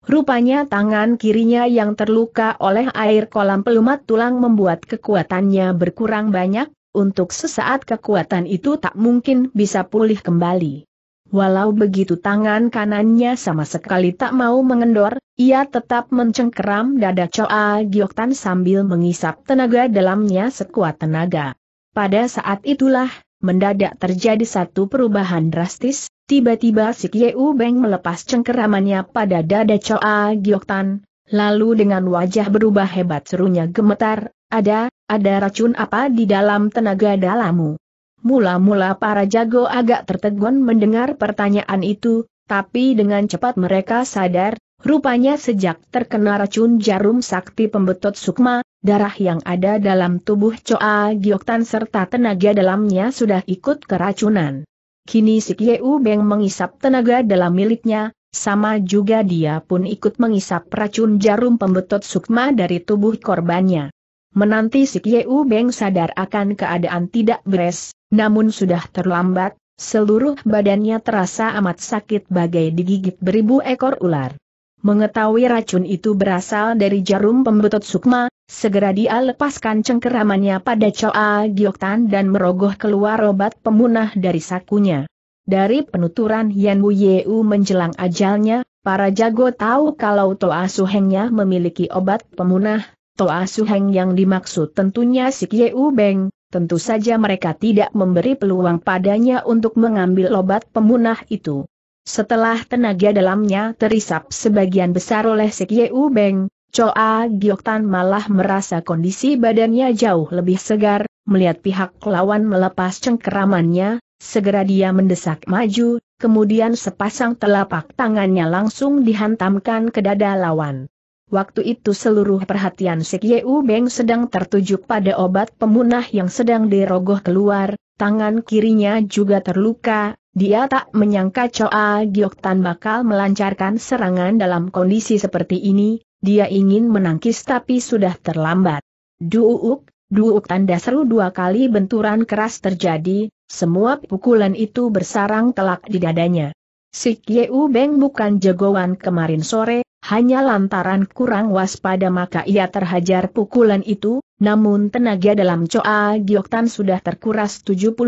Rupanya tangan kirinya yang terluka oleh air kolam pelumat tulang membuat kekuatannya berkurang banyak, untuk sesaat kekuatan itu tak mungkin bisa pulih kembali. Walau begitu tangan kanannya sama sekali tak mau mengendor, ia tetap mencengkeram dada Choa Gioktan sambil mengisap tenaga dalamnya sekuat tenaga. Pada saat itulah, mendadak terjadi satu perubahan drastis, tiba-tiba si Kieu Beng melepas cengkeramannya pada dada Choa Gioktan, lalu dengan wajah berubah hebat serunya gemetar, ada, ada racun apa di dalam tenaga dalammu? Mula-mula para jago agak tertegun mendengar pertanyaan itu, tapi dengan cepat mereka sadar, rupanya sejak terkena racun jarum sakti pembetot sukma, darah yang ada dalam tubuh Choa Gioktan serta tenaga dalamnya sudah ikut keracunan. Kini si u Beng mengisap tenaga dalam miliknya, sama juga dia pun ikut mengisap racun jarum pembetot sukma dari tubuh korbannya. Menanti si u Beng sadar akan keadaan tidak beres, namun sudah terlambat, seluruh badannya terasa amat sakit bagai digigit beribu ekor ular. Mengetahui racun itu berasal dari jarum pembetot sukma, Segera dia lepaskan cengkeramannya pada Choa Gioktan dan merogoh keluar obat pemunah dari sakunya. Dari penuturan Yan Wu Yeu menjelang ajalnya, para jago tahu kalau Toa Hengnya memiliki obat pemunah, Toa Heng yang dimaksud tentunya si Yeu Beng, tentu saja mereka tidak memberi peluang padanya untuk mengambil obat pemunah itu. Setelah tenaga dalamnya terisap sebagian besar oleh Sekye Yeu Beng, Coa, Gioktan malah merasa kondisi badannya jauh lebih segar, melihat pihak lawan melepas cengkeramannya, segera dia mendesak maju, kemudian sepasang telapak tangannya langsung dihantamkan ke dada lawan. Waktu itu seluruh perhatian Sik Yeu Beng sedang tertuju pada obat pemunah yang sedang dirogoh keluar, tangan kirinya juga terluka, dia tak menyangka Coa, Gioktan bakal melancarkan serangan dalam kondisi seperti ini, dia ingin menangkis tapi sudah terlambat. Duuk, duuk tanda seru dua kali benturan keras terjadi, semua pukulan itu bersarang telak di dadanya. Si Kieu Beng bukan jagoan kemarin sore, hanya lantaran kurang waspada maka ia terhajar pukulan itu, namun tenaga dalam Choa Tan sudah terkuras 70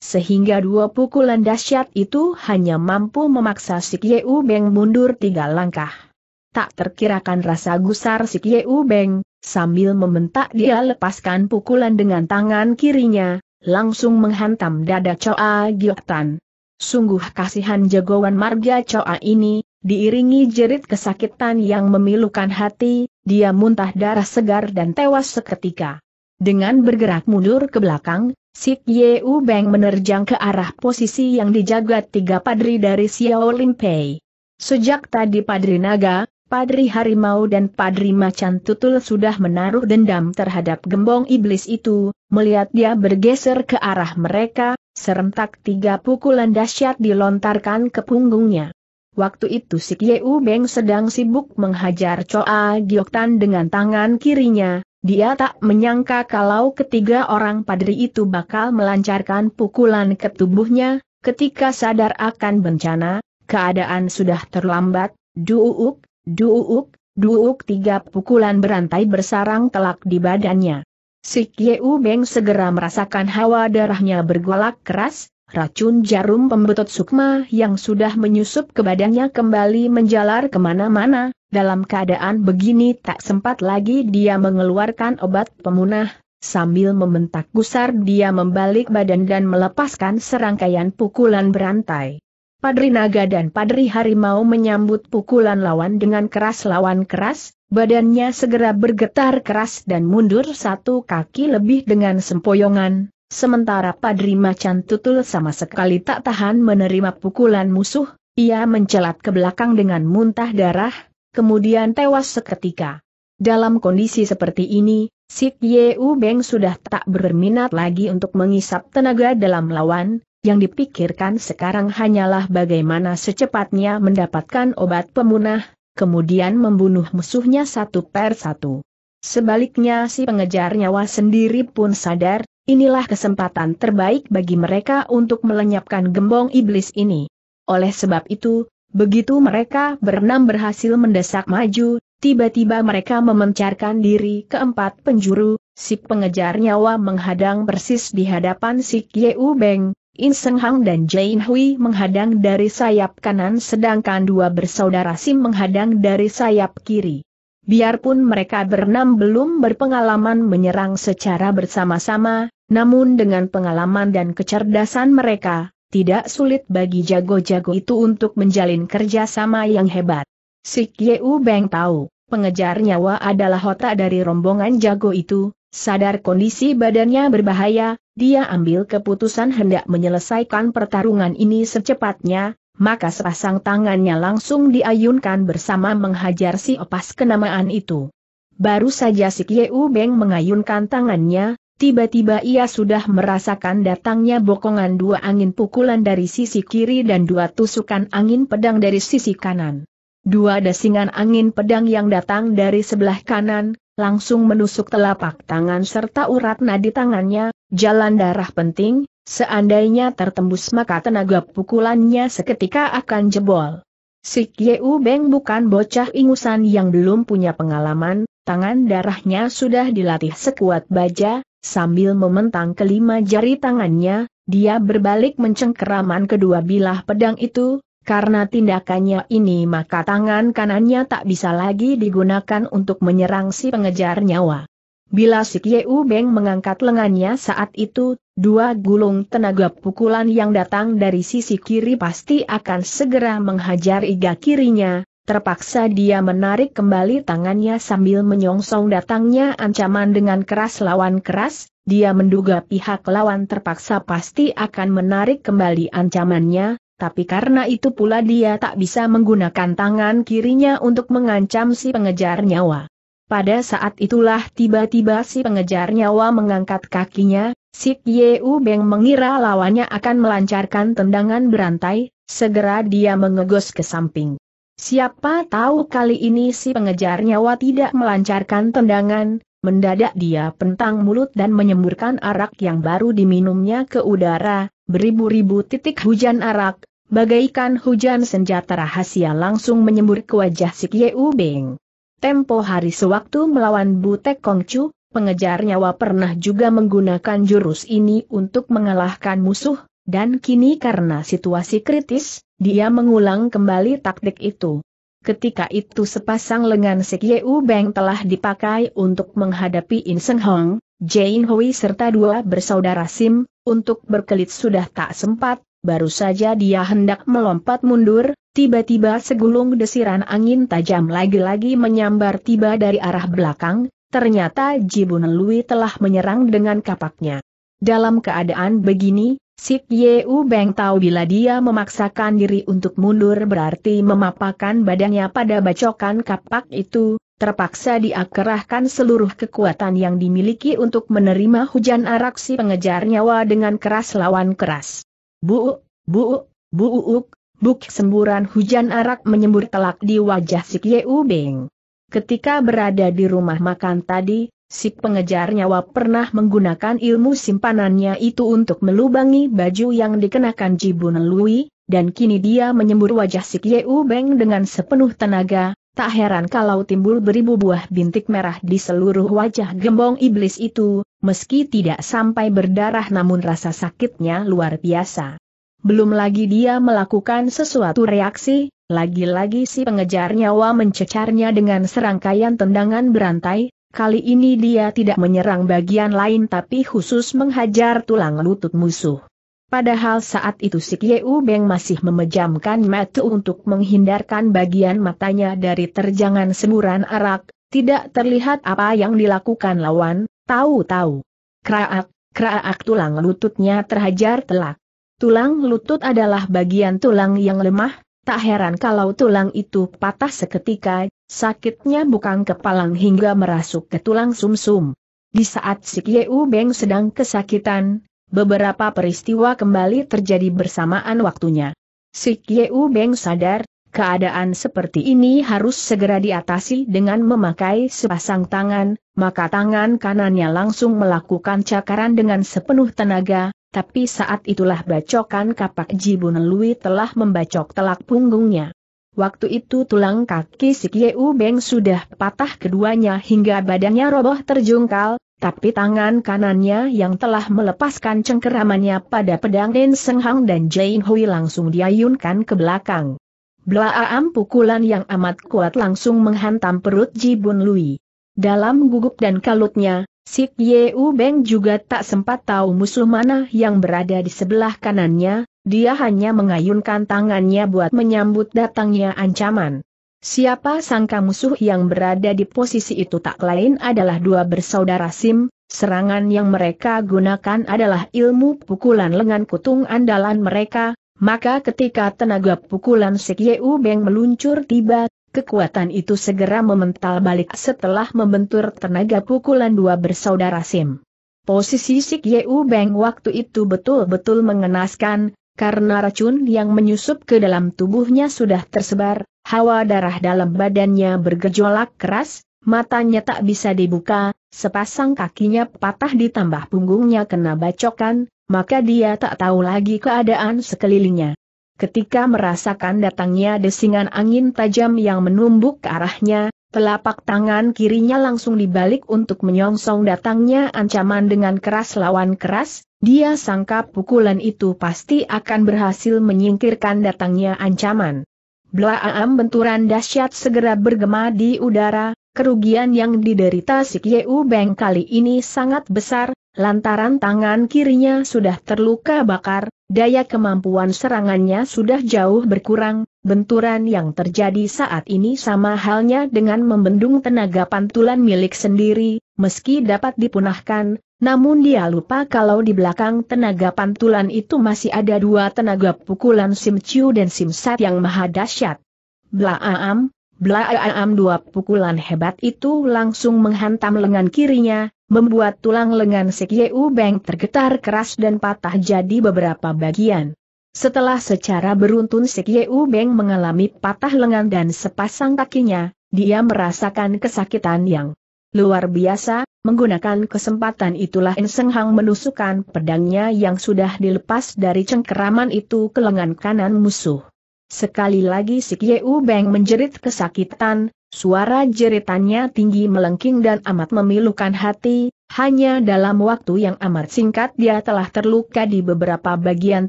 sehingga dua pukulan dahsyat itu hanya mampu memaksa si Kieu Beng mundur tiga langkah tak terkirakan rasa gusar si Kieu Beng, sambil membentak dia lepaskan pukulan dengan tangan kirinya, langsung menghantam dada Choa Giotan. Sungguh kasihan jagoan marga Choa ini, diiringi jerit kesakitan yang memilukan hati, dia muntah darah segar dan tewas seketika. Dengan bergerak mundur ke belakang, Sik Yeu Beng menerjang ke arah posisi yang dijaga tiga padri dari Xiao Limpei. Sejak tadi Padri Naga, Padri Harimau dan Padri Macan Tutul sudah menaruh dendam terhadap gembong iblis itu, melihat dia bergeser ke arah mereka, serentak tiga pukulan dahsyat dilontarkan ke punggungnya. Waktu itu si Kieu Beng sedang sibuk menghajar Choa Gioktan dengan tangan kirinya, dia tak menyangka kalau ketiga orang padri itu bakal melancarkan pukulan ke tubuhnya, ketika sadar akan bencana, keadaan sudah terlambat, duuk, Duuk, duuk tiga pukulan berantai bersarang telak di badannya. Si Kieu Beng segera merasakan hawa darahnya bergolak keras, racun jarum pembetot sukma yang sudah menyusup ke badannya kembali menjalar kemana-mana, dalam keadaan begini tak sempat lagi dia mengeluarkan obat pemunah, sambil membentak gusar dia membalik badan dan melepaskan serangkaian pukulan berantai. Padri Naga dan Padri Harimau menyambut pukulan lawan dengan keras lawan keras, badannya segera bergetar keras dan mundur satu kaki lebih dengan sempoyongan, sementara Padri Macan Tutul sama sekali tak tahan menerima pukulan musuh, ia mencelat ke belakang dengan muntah darah, kemudian tewas seketika. Dalam kondisi seperti ini, Sik Yeu Beng sudah tak berminat lagi untuk mengisap tenaga dalam lawan, yang dipikirkan sekarang hanyalah bagaimana secepatnya mendapatkan obat pemunah, kemudian membunuh musuhnya satu per satu. Sebaliknya si pengejar nyawa sendiri pun sadar, inilah kesempatan terbaik bagi mereka untuk melenyapkan gembong iblis ini. Oleh sebab itu, begitu mereka berenam berhasil mendesak maju, tiba-tiba mereka memencarkan diri ke empat penjuru, si pengejar nyawa menghadang persis di hadapan si Kieu Beng, In Seng Hang dan Jain Hui menghadang dari sayap kanan sedangkan dua bersaudara Sim menghadang dari sayap kiri. Biarpun mereka berenam belum berpengalaman menyerang secara bersama-sama, namun dengan pengalaman dan kecerdasan mereka, tidak sulit bagi jago-jago itu untuk menjalin kerjasama yang hebat. Sik Yeu Beng tahu, pengejar nyawa adalah otak dari rombongan jago itu, Sadar kondisi badannya berbahaya, dia ambil keputusan hendak menyelesaikan pertarungan ini secepatnya, maka sepasang tangannya langsung diayunkan bersama menghajar si opas kenamaan itu. Baru saja si Kieu Beng mengayunkan tangannya, tiba-tiba ia sudah merasakan datangnya bokongan dua angin pukulan dari sisi kiri dan dua tusukan angin pedang dari sisi kanan. Dua desingan angin pedang yang datang dari sebelah kanan, langsung menusuk telapak tangan serta urat nadi tangannya, jalan darah penting, seandainya tertembus maka tenaga pukulannya seketika akan jebol. Si Yeu Beng bukan bocah ingusan yang belum punya pengalaman, tangan darahnya sudah dilatih sekuat baja, sambil mementang kelima jari tangannya, dia berbalik mencengkeraman kedua bilah pedang itu, karena tindakannya ini maka tangan kanannya tak bisa lagi digunakan untuk menyerang si pengejar nyawa. Bila si Kieu Beng mengangkat lengannya saat itu, dua gulung tenaga pukulan yang datang dari sisi kiri pasti akan segera menghajar iga kirinya, terpaksa dia menarik kembali tangannya sambil menyongsong datangnya ancaman dengan keras lawan keras, dia menduga pihak lawan terpaksa pasti akan menarik kembali ancamannya, tapi karena itu pula dia tak bisa menggunakan tangan kirinya untuk mengancam si pengejar nyawa. Pada saat itulah tiba-tiba si pengejar nyawa mengangkat kakinya, Sik Yeu Beng mengira lawannya akan melancarkan tendangan berantai, segera dia mengegos ke samping. Siapa tahu kali ini si pengejar nyawa tidak melancarkan tendangan, Mendadak dia pentang mulut dan menyemburkan arak yang baru diminumnya ke udara, beribu-ribu titik hujan arak, bagaikan hujan senjata rahasia langsung menyembur ke wajah si Kieu Beng. Tempo hari sewaktu melawan Butek Kongcu, pengejar nyawa pernah juga menggunakan jurus ini untuk mengalahkan musuh, dan kini karena situasi kritis, dia mengulang kembali taktik itu. Ketika itu sepasang lengan sekyeu Yeu Beng telah dipakai untuk menghadapi In Seng Hong, Jane Hui serta dua bersaudara Sim, untuk berkelit sudah tak sempat, baru saja dia hendak melompat mundur, tiba-tiba segulung desiran angin tajam lagi-lagi menyambar tiba dari arah belakang, ternyata Jibun Lui telah menyerang dengan kapaknya. Dalam keadaan begini, Sik U Beng tahu bila dia memaksakan diri untuk mundur berarti memapakan badannya pada bacokan kapak itu, terpaksa dia kerahkan seluruh kekuatan yang dimiliki untuk menerima hujan arak si pengejar nyawa dengan keras lawan keras. Bu, bu, bu uuk, buk semburan hujan arak menyembur telak di wajah Sik U Beng. Ketika berada di rumah makan tadi, Si pengejar nyawa pernah menggunakan ilmu simpanannya itu untuk melubangi baju yang dikenakan Jibun Lui, dan kini dia menyembur wajah si Kieu Beng dengan sepenuh tenaga, tak heran kalau timbul beribu buah bintik merah di seluruh wajah gembong iblis itu, meski tidak sampai berdarah namun rasa sakitnya luar biasa. Belum lagi dia melakukan sesuatu reaksi, lagi-lagi si pengejar nyawa mencecarnya dengan serangkaian tendangan berantai, Kali ini dia tidak menyerang bagian lain tapi khusus menghajar tulang lutut musuh. Padahal saat itu si Kieu Beng masih memejamkan mata untuk menghindarkan bagian matanya dari terjangan semburan arak, tidak terlihat apa yang dilakukan lawan, tahu-tahu. Kraak, kraak tulang lututnya terhajar telak. Tulang lutut adalah bagian tulang yang lemah, tak heran kalau tulang itu patah seketika, Sakitnya bukan kepalang hingga merasuk ke tulang sumsum. -sum. Di saat si U Beng sedang kesakitan, beberapa peristiwa kembali terjadi bersamaan waktunya. Si U Beng sadar, keadaan seperti ini harus segera diatasi dengan memakai sepasang tangan, maka tangan kanannya langsung melakukan cakaran dengan sepenuh tenaga, tapi saat itulah bacokan kapak Jibun Lui telah membacok telak punggungnya. Waktu itu tulang kaki si Kieu Beng sudah patah keduanya hingga badannya roboh terjungkal, tapi tangan kanannya yang telah melepaskan cengkeramannya pada pedang Den Seng Hang dan Jain Hui langsung diayunkan ke belakang. Blaam pukulan yang amat kuat langsung menghantam perut Ji Bun Lui. Dalam gugup dan kalutnya, Sik Yeu Beng juga tak sempat tahu musuh mana yang berada di sebelah kanannya, dia hanya mengayunkan tangannya buat menyambut datangnya ancaman. Siapa sangka musuh yang berada di posisi itu tak lain adalah dua bersaudara Sim, serangan yang mereka gunakan adalah ilmu pukulan lengan kutung andalan mereka, maka ketika tenaga pukulan Sik Yeu Beng meluncur tiba, Kekuatan itu segera memental balik setelah membentur tenaga pukulan dua bersaudara Sim. Posisi Sik Yeu Beng waktu itu betul-betul mengenaskan, karena racun yang menyusup ke dalam tubuhnya sudah tersebar, hawa darah dalam badannya bergejolak keras, matanya tak bisa dibuka, sepasang kakinya patah ditambah punggungnya kena bacokan, maka dia tak tahu lagi keadaan sekelilingnya. Ketika merasakan datangnya desingan angin tajam yang menumbuk ke arahnya, telapak tangan kirinya langsung dibalik untuk menyongsong datangnya ancaman dengan keras lawan keras, dia sangka pukulan itu pasti akan berhasil menyingkirkan datangnya ancaman. Blaam benturan dahsyat segera bergema di udara, kerugian yang diderita si Kieu Beng kali ini sangat besar, Lantaran tangan kirinya sudah terluka bakar, daya kemampuan serangannya sudah jauh berkurang, benturan yang terjadi saat ini sama halnya dengan membendung tenaga pantulan milik sendiri, meski dapat dipunahkan, namun dia lupa kalau di belakang tenaga pantulan itu masih ada dua tenaga pukulan Sim Chiu dan Sim Sat yang maha dahsyat. Blaam, blaam, dua pukulan hebat itu langsung menghantam lengan kirinya, membuat tulang lengan Sekyeu Beng tergetar keras dan patah jadi beberapa bagian. Setelah secara beruntun Sekyeu Beng mengalami patah lengan dan sepasang kakinya, dia merasakan kesakitan yang luar biasa, menggunakan kesempatan itulah Enseng Hang menusukkan pedangnya yang sudah dilepas dari cengkeraman itu ke lengan kanan musuh. Sekali lagi Sik Yeu Beng menjerit kesakitan, Suara jeritannya tinggi melengking dan amat memilukan hati, hanya dalam waktu yang amat singkat dia telah terluka di beberapa bagian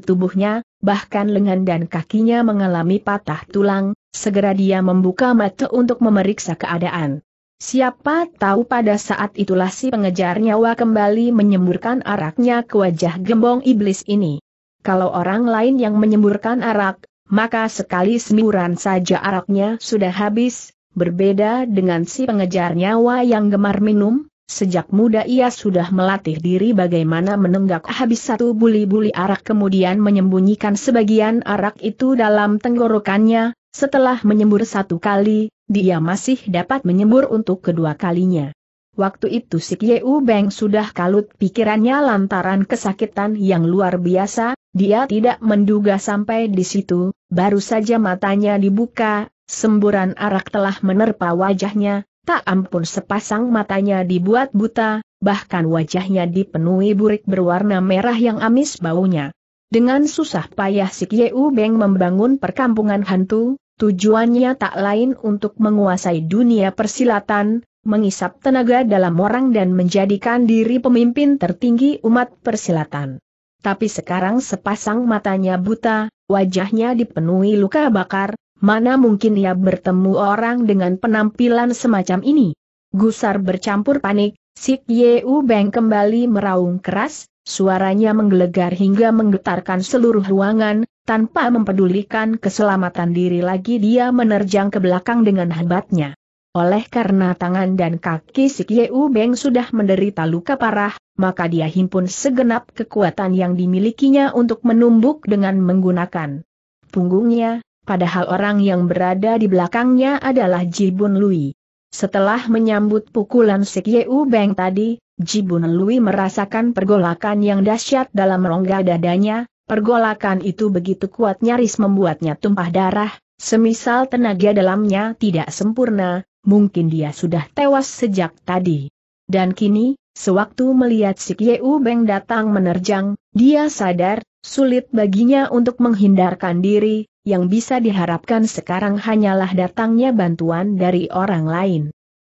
tubuhnya, bahkan lengan dan kakinya mengalami patah tulang, segera dia membuka mata untuk memeriksa keadaan. Siapa tahu pada saat itulah si pengejar nyawa kembali menyemburkan araknya ke wajah gembong iblis ini. Kalau orang lain yang menyemburkan arak, maka sekali semburan saja araknya sudah habis, Berbeda dengan si pengejar nyawa yang gemar minum, Sejak muda ia sudah melatih diri bagaimana menenggak habis satu buli-buli arak kemudian menyembunyikan sebagian arak itu dalam tenggorokannya, setelah menyembur satu kali, dia masih dapat menyembur untuk kedua kalinya. Waktu itu si Kieu Beng sudah kalut pikirannya lantaran kesakitan yang luar biasa, dia tidak menduga sampai di situ, baru saja matanya dibuka, Semburan arak telah menerpa wajahnya, tak ampun sepasang matanya dibuat buta, bahkan wajahnya dipenuhi burik berwarna merah yang amis baunya. Dengan susah payah si Kieu Beng membangun perkampungan hantu, tujuannya tak lain untuk menguasai dunia persilatan, mengisap tenaga dalam orang dan menjadikan diri pemimpin tertinggi umat persilatan. Tapi sekarang sepasang matanya buta, wajahnya dipenuhi luka bakar, Mana mungkin ia bertemu orang dengan penampilan semacam ini? Gusar bercampur panik, Sik Yeu Beng kembali meraung keras, suaranya menggelegar hingga menggetarkan seluruh ruangan, tanpa mempedulikan keselamatan diri lagi dia menerjang ke belakang dengan hebatnya. Oleh karena tangan dan kaki Sik Yeu Beng sudah menderita luka parah, maka dia himpun segenap kekuatan yang dimilikinya untuk menumbuk dengan menggunakan punggungnya, padahal orang yang berada di belakangnya adalah Jibun Lui. Setelah menyambut pukulan Sik Yeu Beng tadi, Jibun Lui merasakan pergolakan yang dahsyat dalam rongga dadanya, pergolakan itu begitu kuat nyaris membuatnya tumpah darah, semisal tenaga dalamnya tidak sempurna, mungkin dia sudah tewas sejak tadi. Dan kini, sewaktu melihat Sik Yeu Beng datang menerjang, dia sadar, sulit baginya untuk menghindarkan diri, yang bisa diharapkan sekarang hanyalah datangnya bantuan dari orang lain.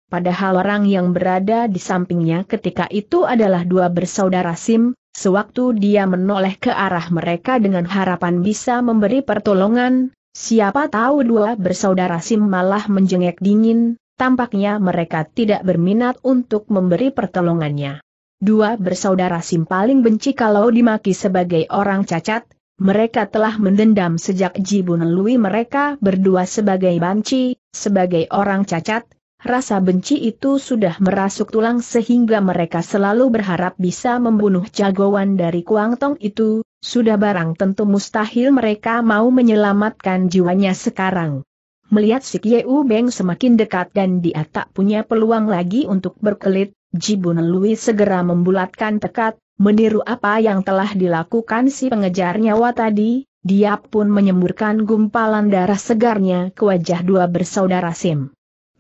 Padahal orang yang berada di sampingnya ketika itu adalah dua bersaudara Sim, sewaktu dia menoleh ke arah mereka dengan harapan bisa memberi pertolongan, siapa tahu dua bersaudara Sim malah menjengek dingin, tampaknya mereka tidak berminat untuk memberi pertolongannya. Dua bersaudara Sim paling benci kalau dimaki sebagai orang cacat, mereka telah mendendam sejak Jibun Lui mereka berdua sebagai banci, sebagai orang cacat, rasa benci itu sudah merasuk tulang sehingga mereka selalu berharap bisa membunuh jagoan dari Kuangtong itu, sudah barang tentu mustahil mereka mau menyelamatkan jiwanya sekarang. Melihat si Kieu Beng semakin dekat dan dia tak punya peluang lagi untuk berkelit, Jibun Lui segera membulatkan tekad, meniru apa yang telah dilakukan si pengejar nyawa tadi, dia pun menyemburkan gumpalan darah segarnya ke wajah dua bersaudara Sim.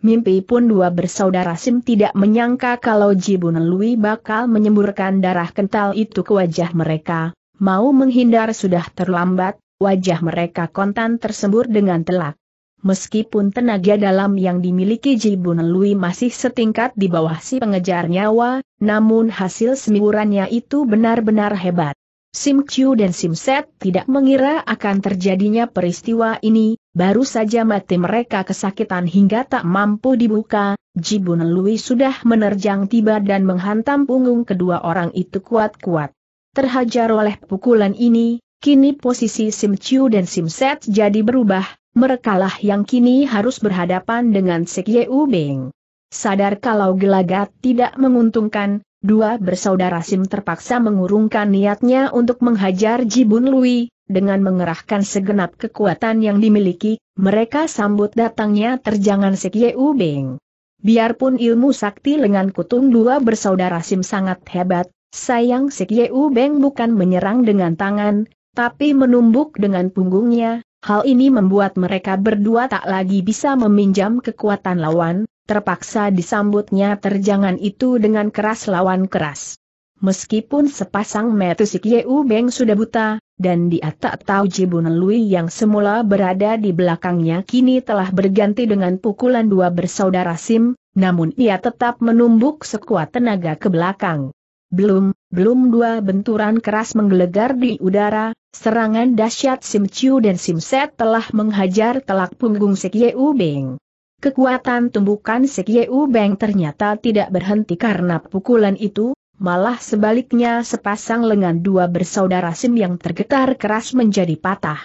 Mimpi pun dua bersaudara Sim tidak menyangka kalau Jibun Lui bakal menyemburkan darah kental itu ke wajah mereka, mau menghindar sudah terlambat, wajah mereka kontan tersembur dengan telak. Meskipun tenaga dalam yang dimiliki Jibun Lui masih setingkat di bawah si pengejar nyawa, namun hasil semiurannya itu benar-benar hebat. Sim Chiu dan Sim Set tidak mengira akan terjadinya peristiwa ini, baru saja mati mereka kesakitan hingga tak mampu dibuka, Jibun Lui sudah menerjang tiba dan menghantam punggung kedua orang itu kuat-kuat. Terhajar oleh pukulan ini, kini posisi Sim Chiu dan Sim Set jadi berubah, merekalah yang kini harus berhadapan dengan Sekye Ubing. Sadar kalau gelagat tidak menguntungkan, dua bersaudara Sim terpaksa mengurungkan niatnya untuk menghajar Jibun Lui, dengan mengerahkan segenap kekuatan yang dimiliki, mereka sambut datangnya terjangan Sekye Ubing. Biarpun ilmu sakti lengan kutung dua bersaudara Sim sangat hebat, sayang Sekye Ubing bukan menyerang dengan tangan, tapi menumbuk dengan punggungnya, Hal ini membuat mereka berdua tak lagi bisa meminjam kekuatan lawan, terpaksa disambutnya terjangan itu dengan keras lawan keras. Meskipun sepasang Metusik Yeu Beng sudah buta, dan dia tak tahu Jibun Lui yang semula berada di belakangnya kini telah berganti dengan pukulan dua bersaudara Sim, namun ia tetap menumbuk sekuat tenaga ke belakang. Belum, belum dua benturan keras menggelegar di udara, serangan dahsyat Sim Chiu dan Sim Set telah menghajar telak punggung Sek Yeu Beng. Kekuatan tumbukan Sek Yeu Beng ternyata tidak berhenti karena pukulan itu, malah sebaliknya sepasang lengan dua bersaudara Sim yang tergetar keras menjadi patah.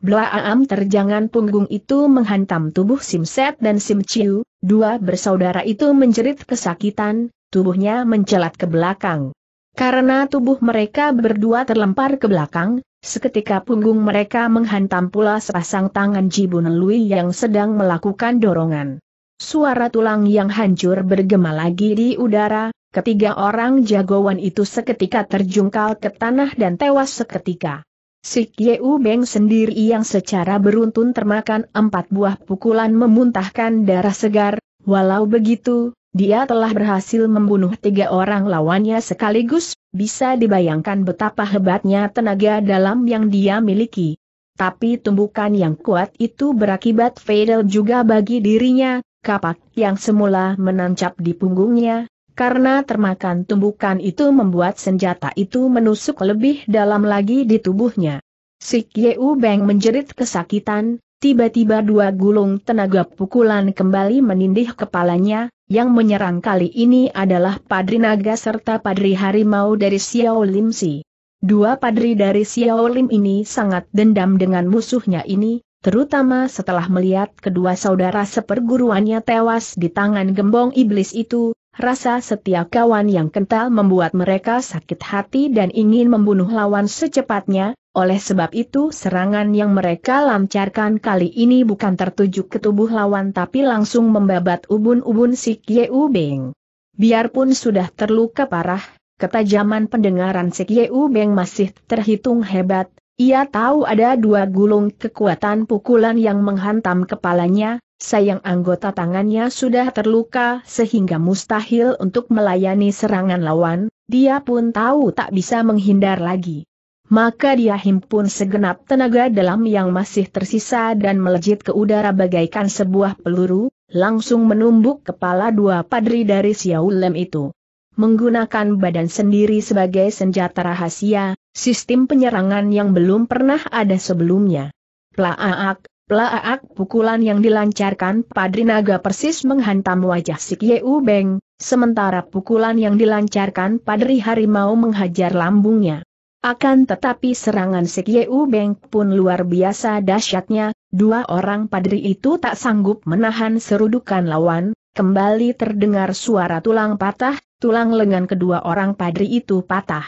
Blaam terjangan punggung itu menghantam tubuh Sim Set dan Sim Chiu, dua bersaudara itu menjerit kesakitan, tubuhnya mencelat ke belakang. Karena tubuh mereka berdua terlempar ke belakang, seketika punggung mereka menghantam pula sepasang tangan Jibun Lui yang sedang melakukan dorongan. Suara tulang yang hancur bergema lagi di udara, ketiga orang jagoan itu seketika terjungkal ke tanah dan tewas seketika. Sik Yeu Beng sendiri yang secara beruntun termakan empat buah pukulan memuntahkan darah segar, walau begitu, dia telah berhasil membunuh tiga orang lawannya sekaligus, bisa dibayangkan betapa hebatnya tenaga dalam yang dia miliki. Tapi tumbukan yang kuat itu berakibat fatal juga bagi dirinya, kapak yang semula menancap di punggungnya, karena termakan tumbukan itu membuat senjata itu menusuk lebih dalam lagi di tubuhnya. Si Yeu Beng menjerit kesakitan, Tiba-tiba dua gulung tenaga pukulan kembali menindih kepalanya, yang menyerang kali ini adalah Padri Naga serta Padri Harimau dari Xiao Lim Si. Dua padri dari Xiao Lim ini sangat dendam dengan musuhnya ini, terutama setelah melihat kedua saudara seperguruannya tewas di tangan gembong iblis itu, rasa setia kawan yang kental membuat mereka sakit hati dan ingin membunuh lawan secepatnya, oleh sebab itu serangan yang mereka lancarkan kali ini bukan tertuju ke tubuh lawan tapi langsung membabat ubun-ubun si Kieu Beng. Biarpun sudah terluka parah, ketajaman pendengaran si Kieu Beng masih terhitung hebat, ia tahu ada dua gulung kekuatan pukulan yang menghantam kepalanya, sayang anggota tangannya sudah terluka sehingga mustahil untuk melayani serangan lawan, dia pun tahu tak bisa menghindar lagi maka dia himpun segenap tenaga dalam yang masih tersisa dan melejit ke udara bagaikan sebuah peluru, langsung menumbuk kepala dua padri dari Xiaolem itu. Menggunakan badan sendiri sebagai senjata rahasia, sistem penyerangan yang belum pernah ada sebelumnya. Plaaak, Plaaak pukulan yang dilancarkan Padri Naga persis menghantam wajah Sik Yeu Beng, sementara pukulan yang dilancarkan Padri Harimau menghajar lambungnya. Akan tetapi serangan Sekyeu Beng pun luar biasa dahsyatnya, dua orang padri itu tak sanggup menahan serudukan lawan, kembali terdengar suara tulang patah, tulang lengan kedua orang padri itu patah.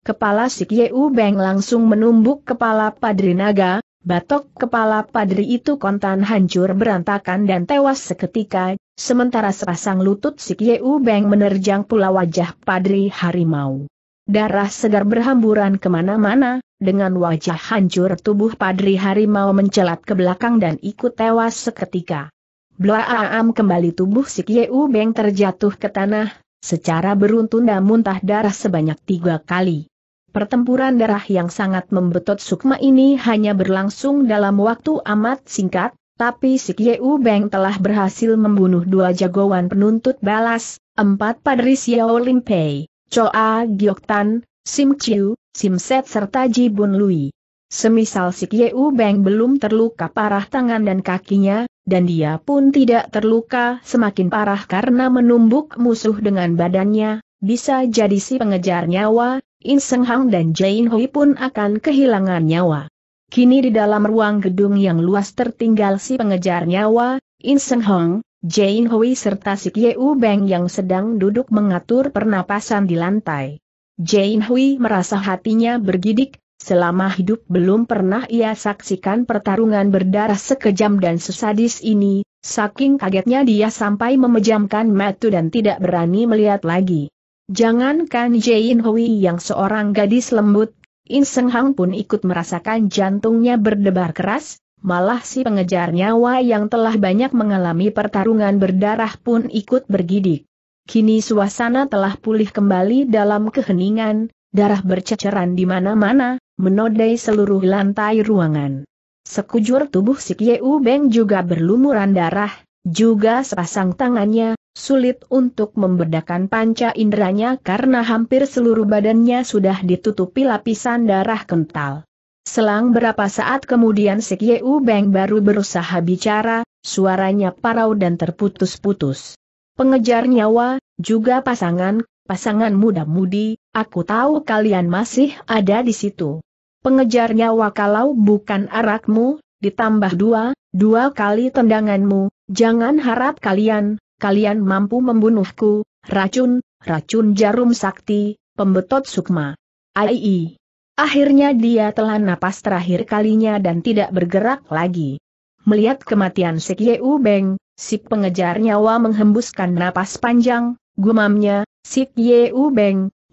Kepala Sekyeu Beng langsung menumbuk kepala padri naga, batok kepala padri itu kontan hancur berantakan dan tewas seketika, sementara sepasang lutut Sekyeu Beng menerjang pula wajah padri harimau. Darah segar berhamburan kemana-mana, dengan wajah hancur tubuh Padri Harimau mencelat ke belakang dan ikut tewas seketika. Blaam kembali tubuh si Kieu Beng terjatuh ke tanah, secara beruntun dan muntah darah sebanyak tiga kali. Pertempuran darah yang sangat membetot sukma ini hanya berlangsung dalam waktu amat singkat, tapi si Kieu Beng telah berhasil membunuh dua jagoan penuntut balas, empat padri Xiao Limpei. Choa Giok Tan, Sim Chiu, Sim Set serta Ji Bun Lui. Semisal si Kieu Beng belum terluka parah tangan dan kakinya, dan dia pun tidak terluka semakin parah karena menumbuk musuh dengan badannya, bisa jadi si pengejar nyawa, In Seng Hang dan Jain Hui pun akan kehilangan nyawa. Kini di dalam ruang gedung yang luas tertinggal si pengejar nyawa, In Seng Hong, Jane Hui serta Sik Yeu Beng yang sedang duduk mengatur pernapasan di lantai. Jane Hui merasa hatinya bergidik, selama hidup belum pernah ia saksikan pertarungan berdarah sekejam dan sesadis ini, saking kagetnya dia sampai memejamkan mata dan tidak berani melihat lagi. Jangankan Jane Hui yang seorang gadis lembut, In Seng Hang pun ikut merasakan jantungnya berdebar keras, malah si pengejar nyawa yang telah banyak mengalami pertarungan berdarah pun ikut bergidik. Kini suasana telah pulih kembali dalam keheningan, darah berceceran di mana-mana, menodai seluruh lantai ruangan. Sekujur tubuh si Kieu Beng juga berlumuran darah, juga sepasang tangannya, sulit untuk membedakan panca inderanya karena hampir seluruh badannya sudah ditutupi lapisan darah kental. Selang berapa saat kemudian si Kieu Beng baru berusaha bicara, suaranya parau dan terputus-putus. Pengejar nyawa, juga pasangan, pasangan muda-mudi, aku tahu kalian masih ada di situ. Pengejar nyawa kalau bukan arakmu, ditambah dua, dua kali tendanganmu, jangan harap kalian, kalian mampu membunuhku, racun, racun jarum sakti, pembetot sukma. Aii. Akhirnya dia telah napas terakhir kalinya dan tidak bergerak lagi. Melihat kematian Sek Yeu Beng, si pengejar nyawa menghembuskan napas panjang, gumamnya, Sik Yeu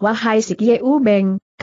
wahai Sik Yeu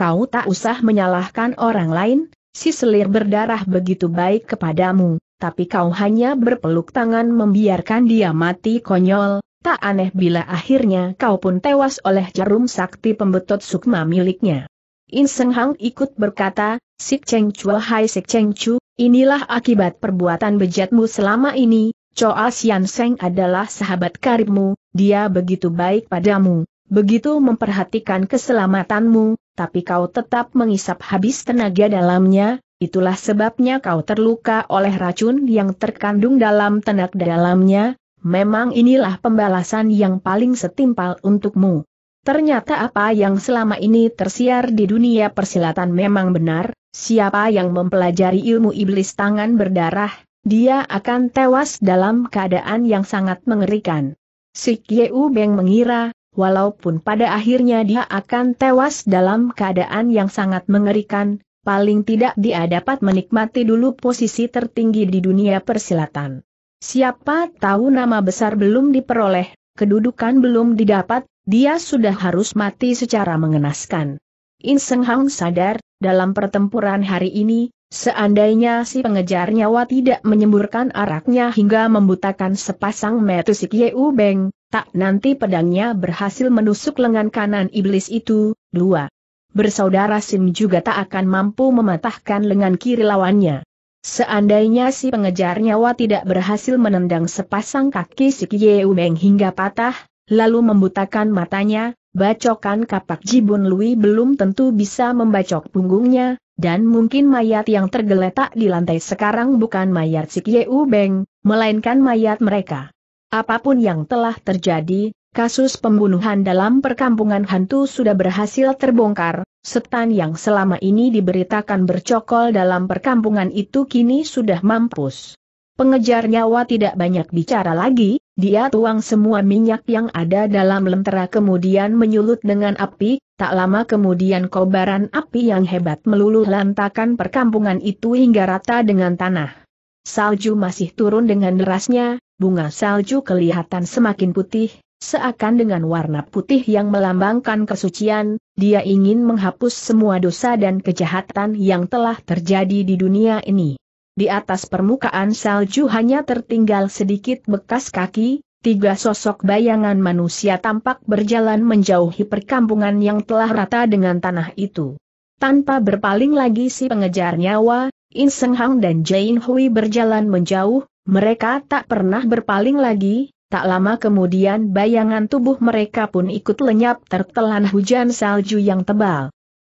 kau tak usah menyalahkan orang lain, si selir berdarah begitu baik kepadamu, tapi kau hanya berpeluk tangan membiarkan dia mati konyol, tak aneh bila akhirnya kau pun tewas oleh jarum sakti pembetot sukma miliknya. In Hang ikut berkata, Sik Cheng Chua Hai Sik Cheng Chu, inilah akibat perbuatan bejatmu selama ini, Choa Sian Seng adalah sahabat karibmu, dia begitu baik padamu, begitu memperhatikan keselamatanmu, tapi kau tetap mengisap habis tenaga dalamnya, itulah sebabnya kau terluka oleh racun yang terkandung dalam tenaga dalamnya, memang inilah pembalasan yang paling setimpal untukmu. Ternyata apa yang selama ini tersiar di dunia persilatan memang benar, siapa yang mempelajari ilmu iblis tangan berdarah, dia akan tewas dalam keadaan yang sangat mengerikan. Si Yeu Beng mengira, walaupun pada akhirnya dia akan tewas dalam keadaan yang sangat mengerikan, paling tidak dia dapat menikmati dulu posisi tertinggi di dunia persilatan. Siapa tahu nama besar belum diperoleh, kedudukan belum didapat, dia sudah harus mati secara mengenaskan. Inseng Hang sadar, dalam pertempuran hari ini, seandainya si pengejar nyawa tidak menyemburkan araknya hingga membutakan sepasang metusik Yeu Beng, tak nanti pedangnya berhasil menusuk lengan kanan iblis itu, dua. Bersaudara Sim juga tak akan mampu mematahkan lengan kiri lawannya. Seandainya si pengejar nyawa tidak berhasil menendang sepasang kaki si Kieu Beng hingga patah, lalu membutakan matanya, bacokan kapak Jibun Lui belum tentu bisa membacok punggungnya, dan mungkin mayat yang tergeletak di lantai sekarang bukan mayat si Kieu Beng, melainkan mayat mereka. Apapun yang telah terjadi, kasus pembunuhan dalam perkampungan hantu sudah berhasil terbongkar, setan yang selama ini diberitakan bercokol dalam perkampungan itu kini sudah mampus. Pengejar nyawa tidak banyak bicara lagi, dia tuang semua minyak yang ada dalam lentera kemudian menyulut dengan api, tak lama kemudian kobaran api yang hebat meluluh lantakan perkampungan itu hingga rata dengan tanah. Salju masih turun dengan derasnya, bunga salju kelihatan semakin putih, Seakan dengan warna putih yang melambangkan kesucian, dia ingin menghapus semua dosa dan kejahatan yang telah terjadi di dunia ini. Di atas permukaan salju hanya tertinggal sedikit bekas kaki, tiga sosok bayangan manusia tampak berjalan menjauhi perkampungan yang telah rata dengan tanah itu. Tanpa berpaling lagi si pengejar nyawa, In Seng Hang dan Jane Hui berjalan menjauh, mereka tak pernah berpaling lagi, tak lama kemudian bayangan tubuh mereka pun ikut lenyap tertelan hujan salju yang tebal.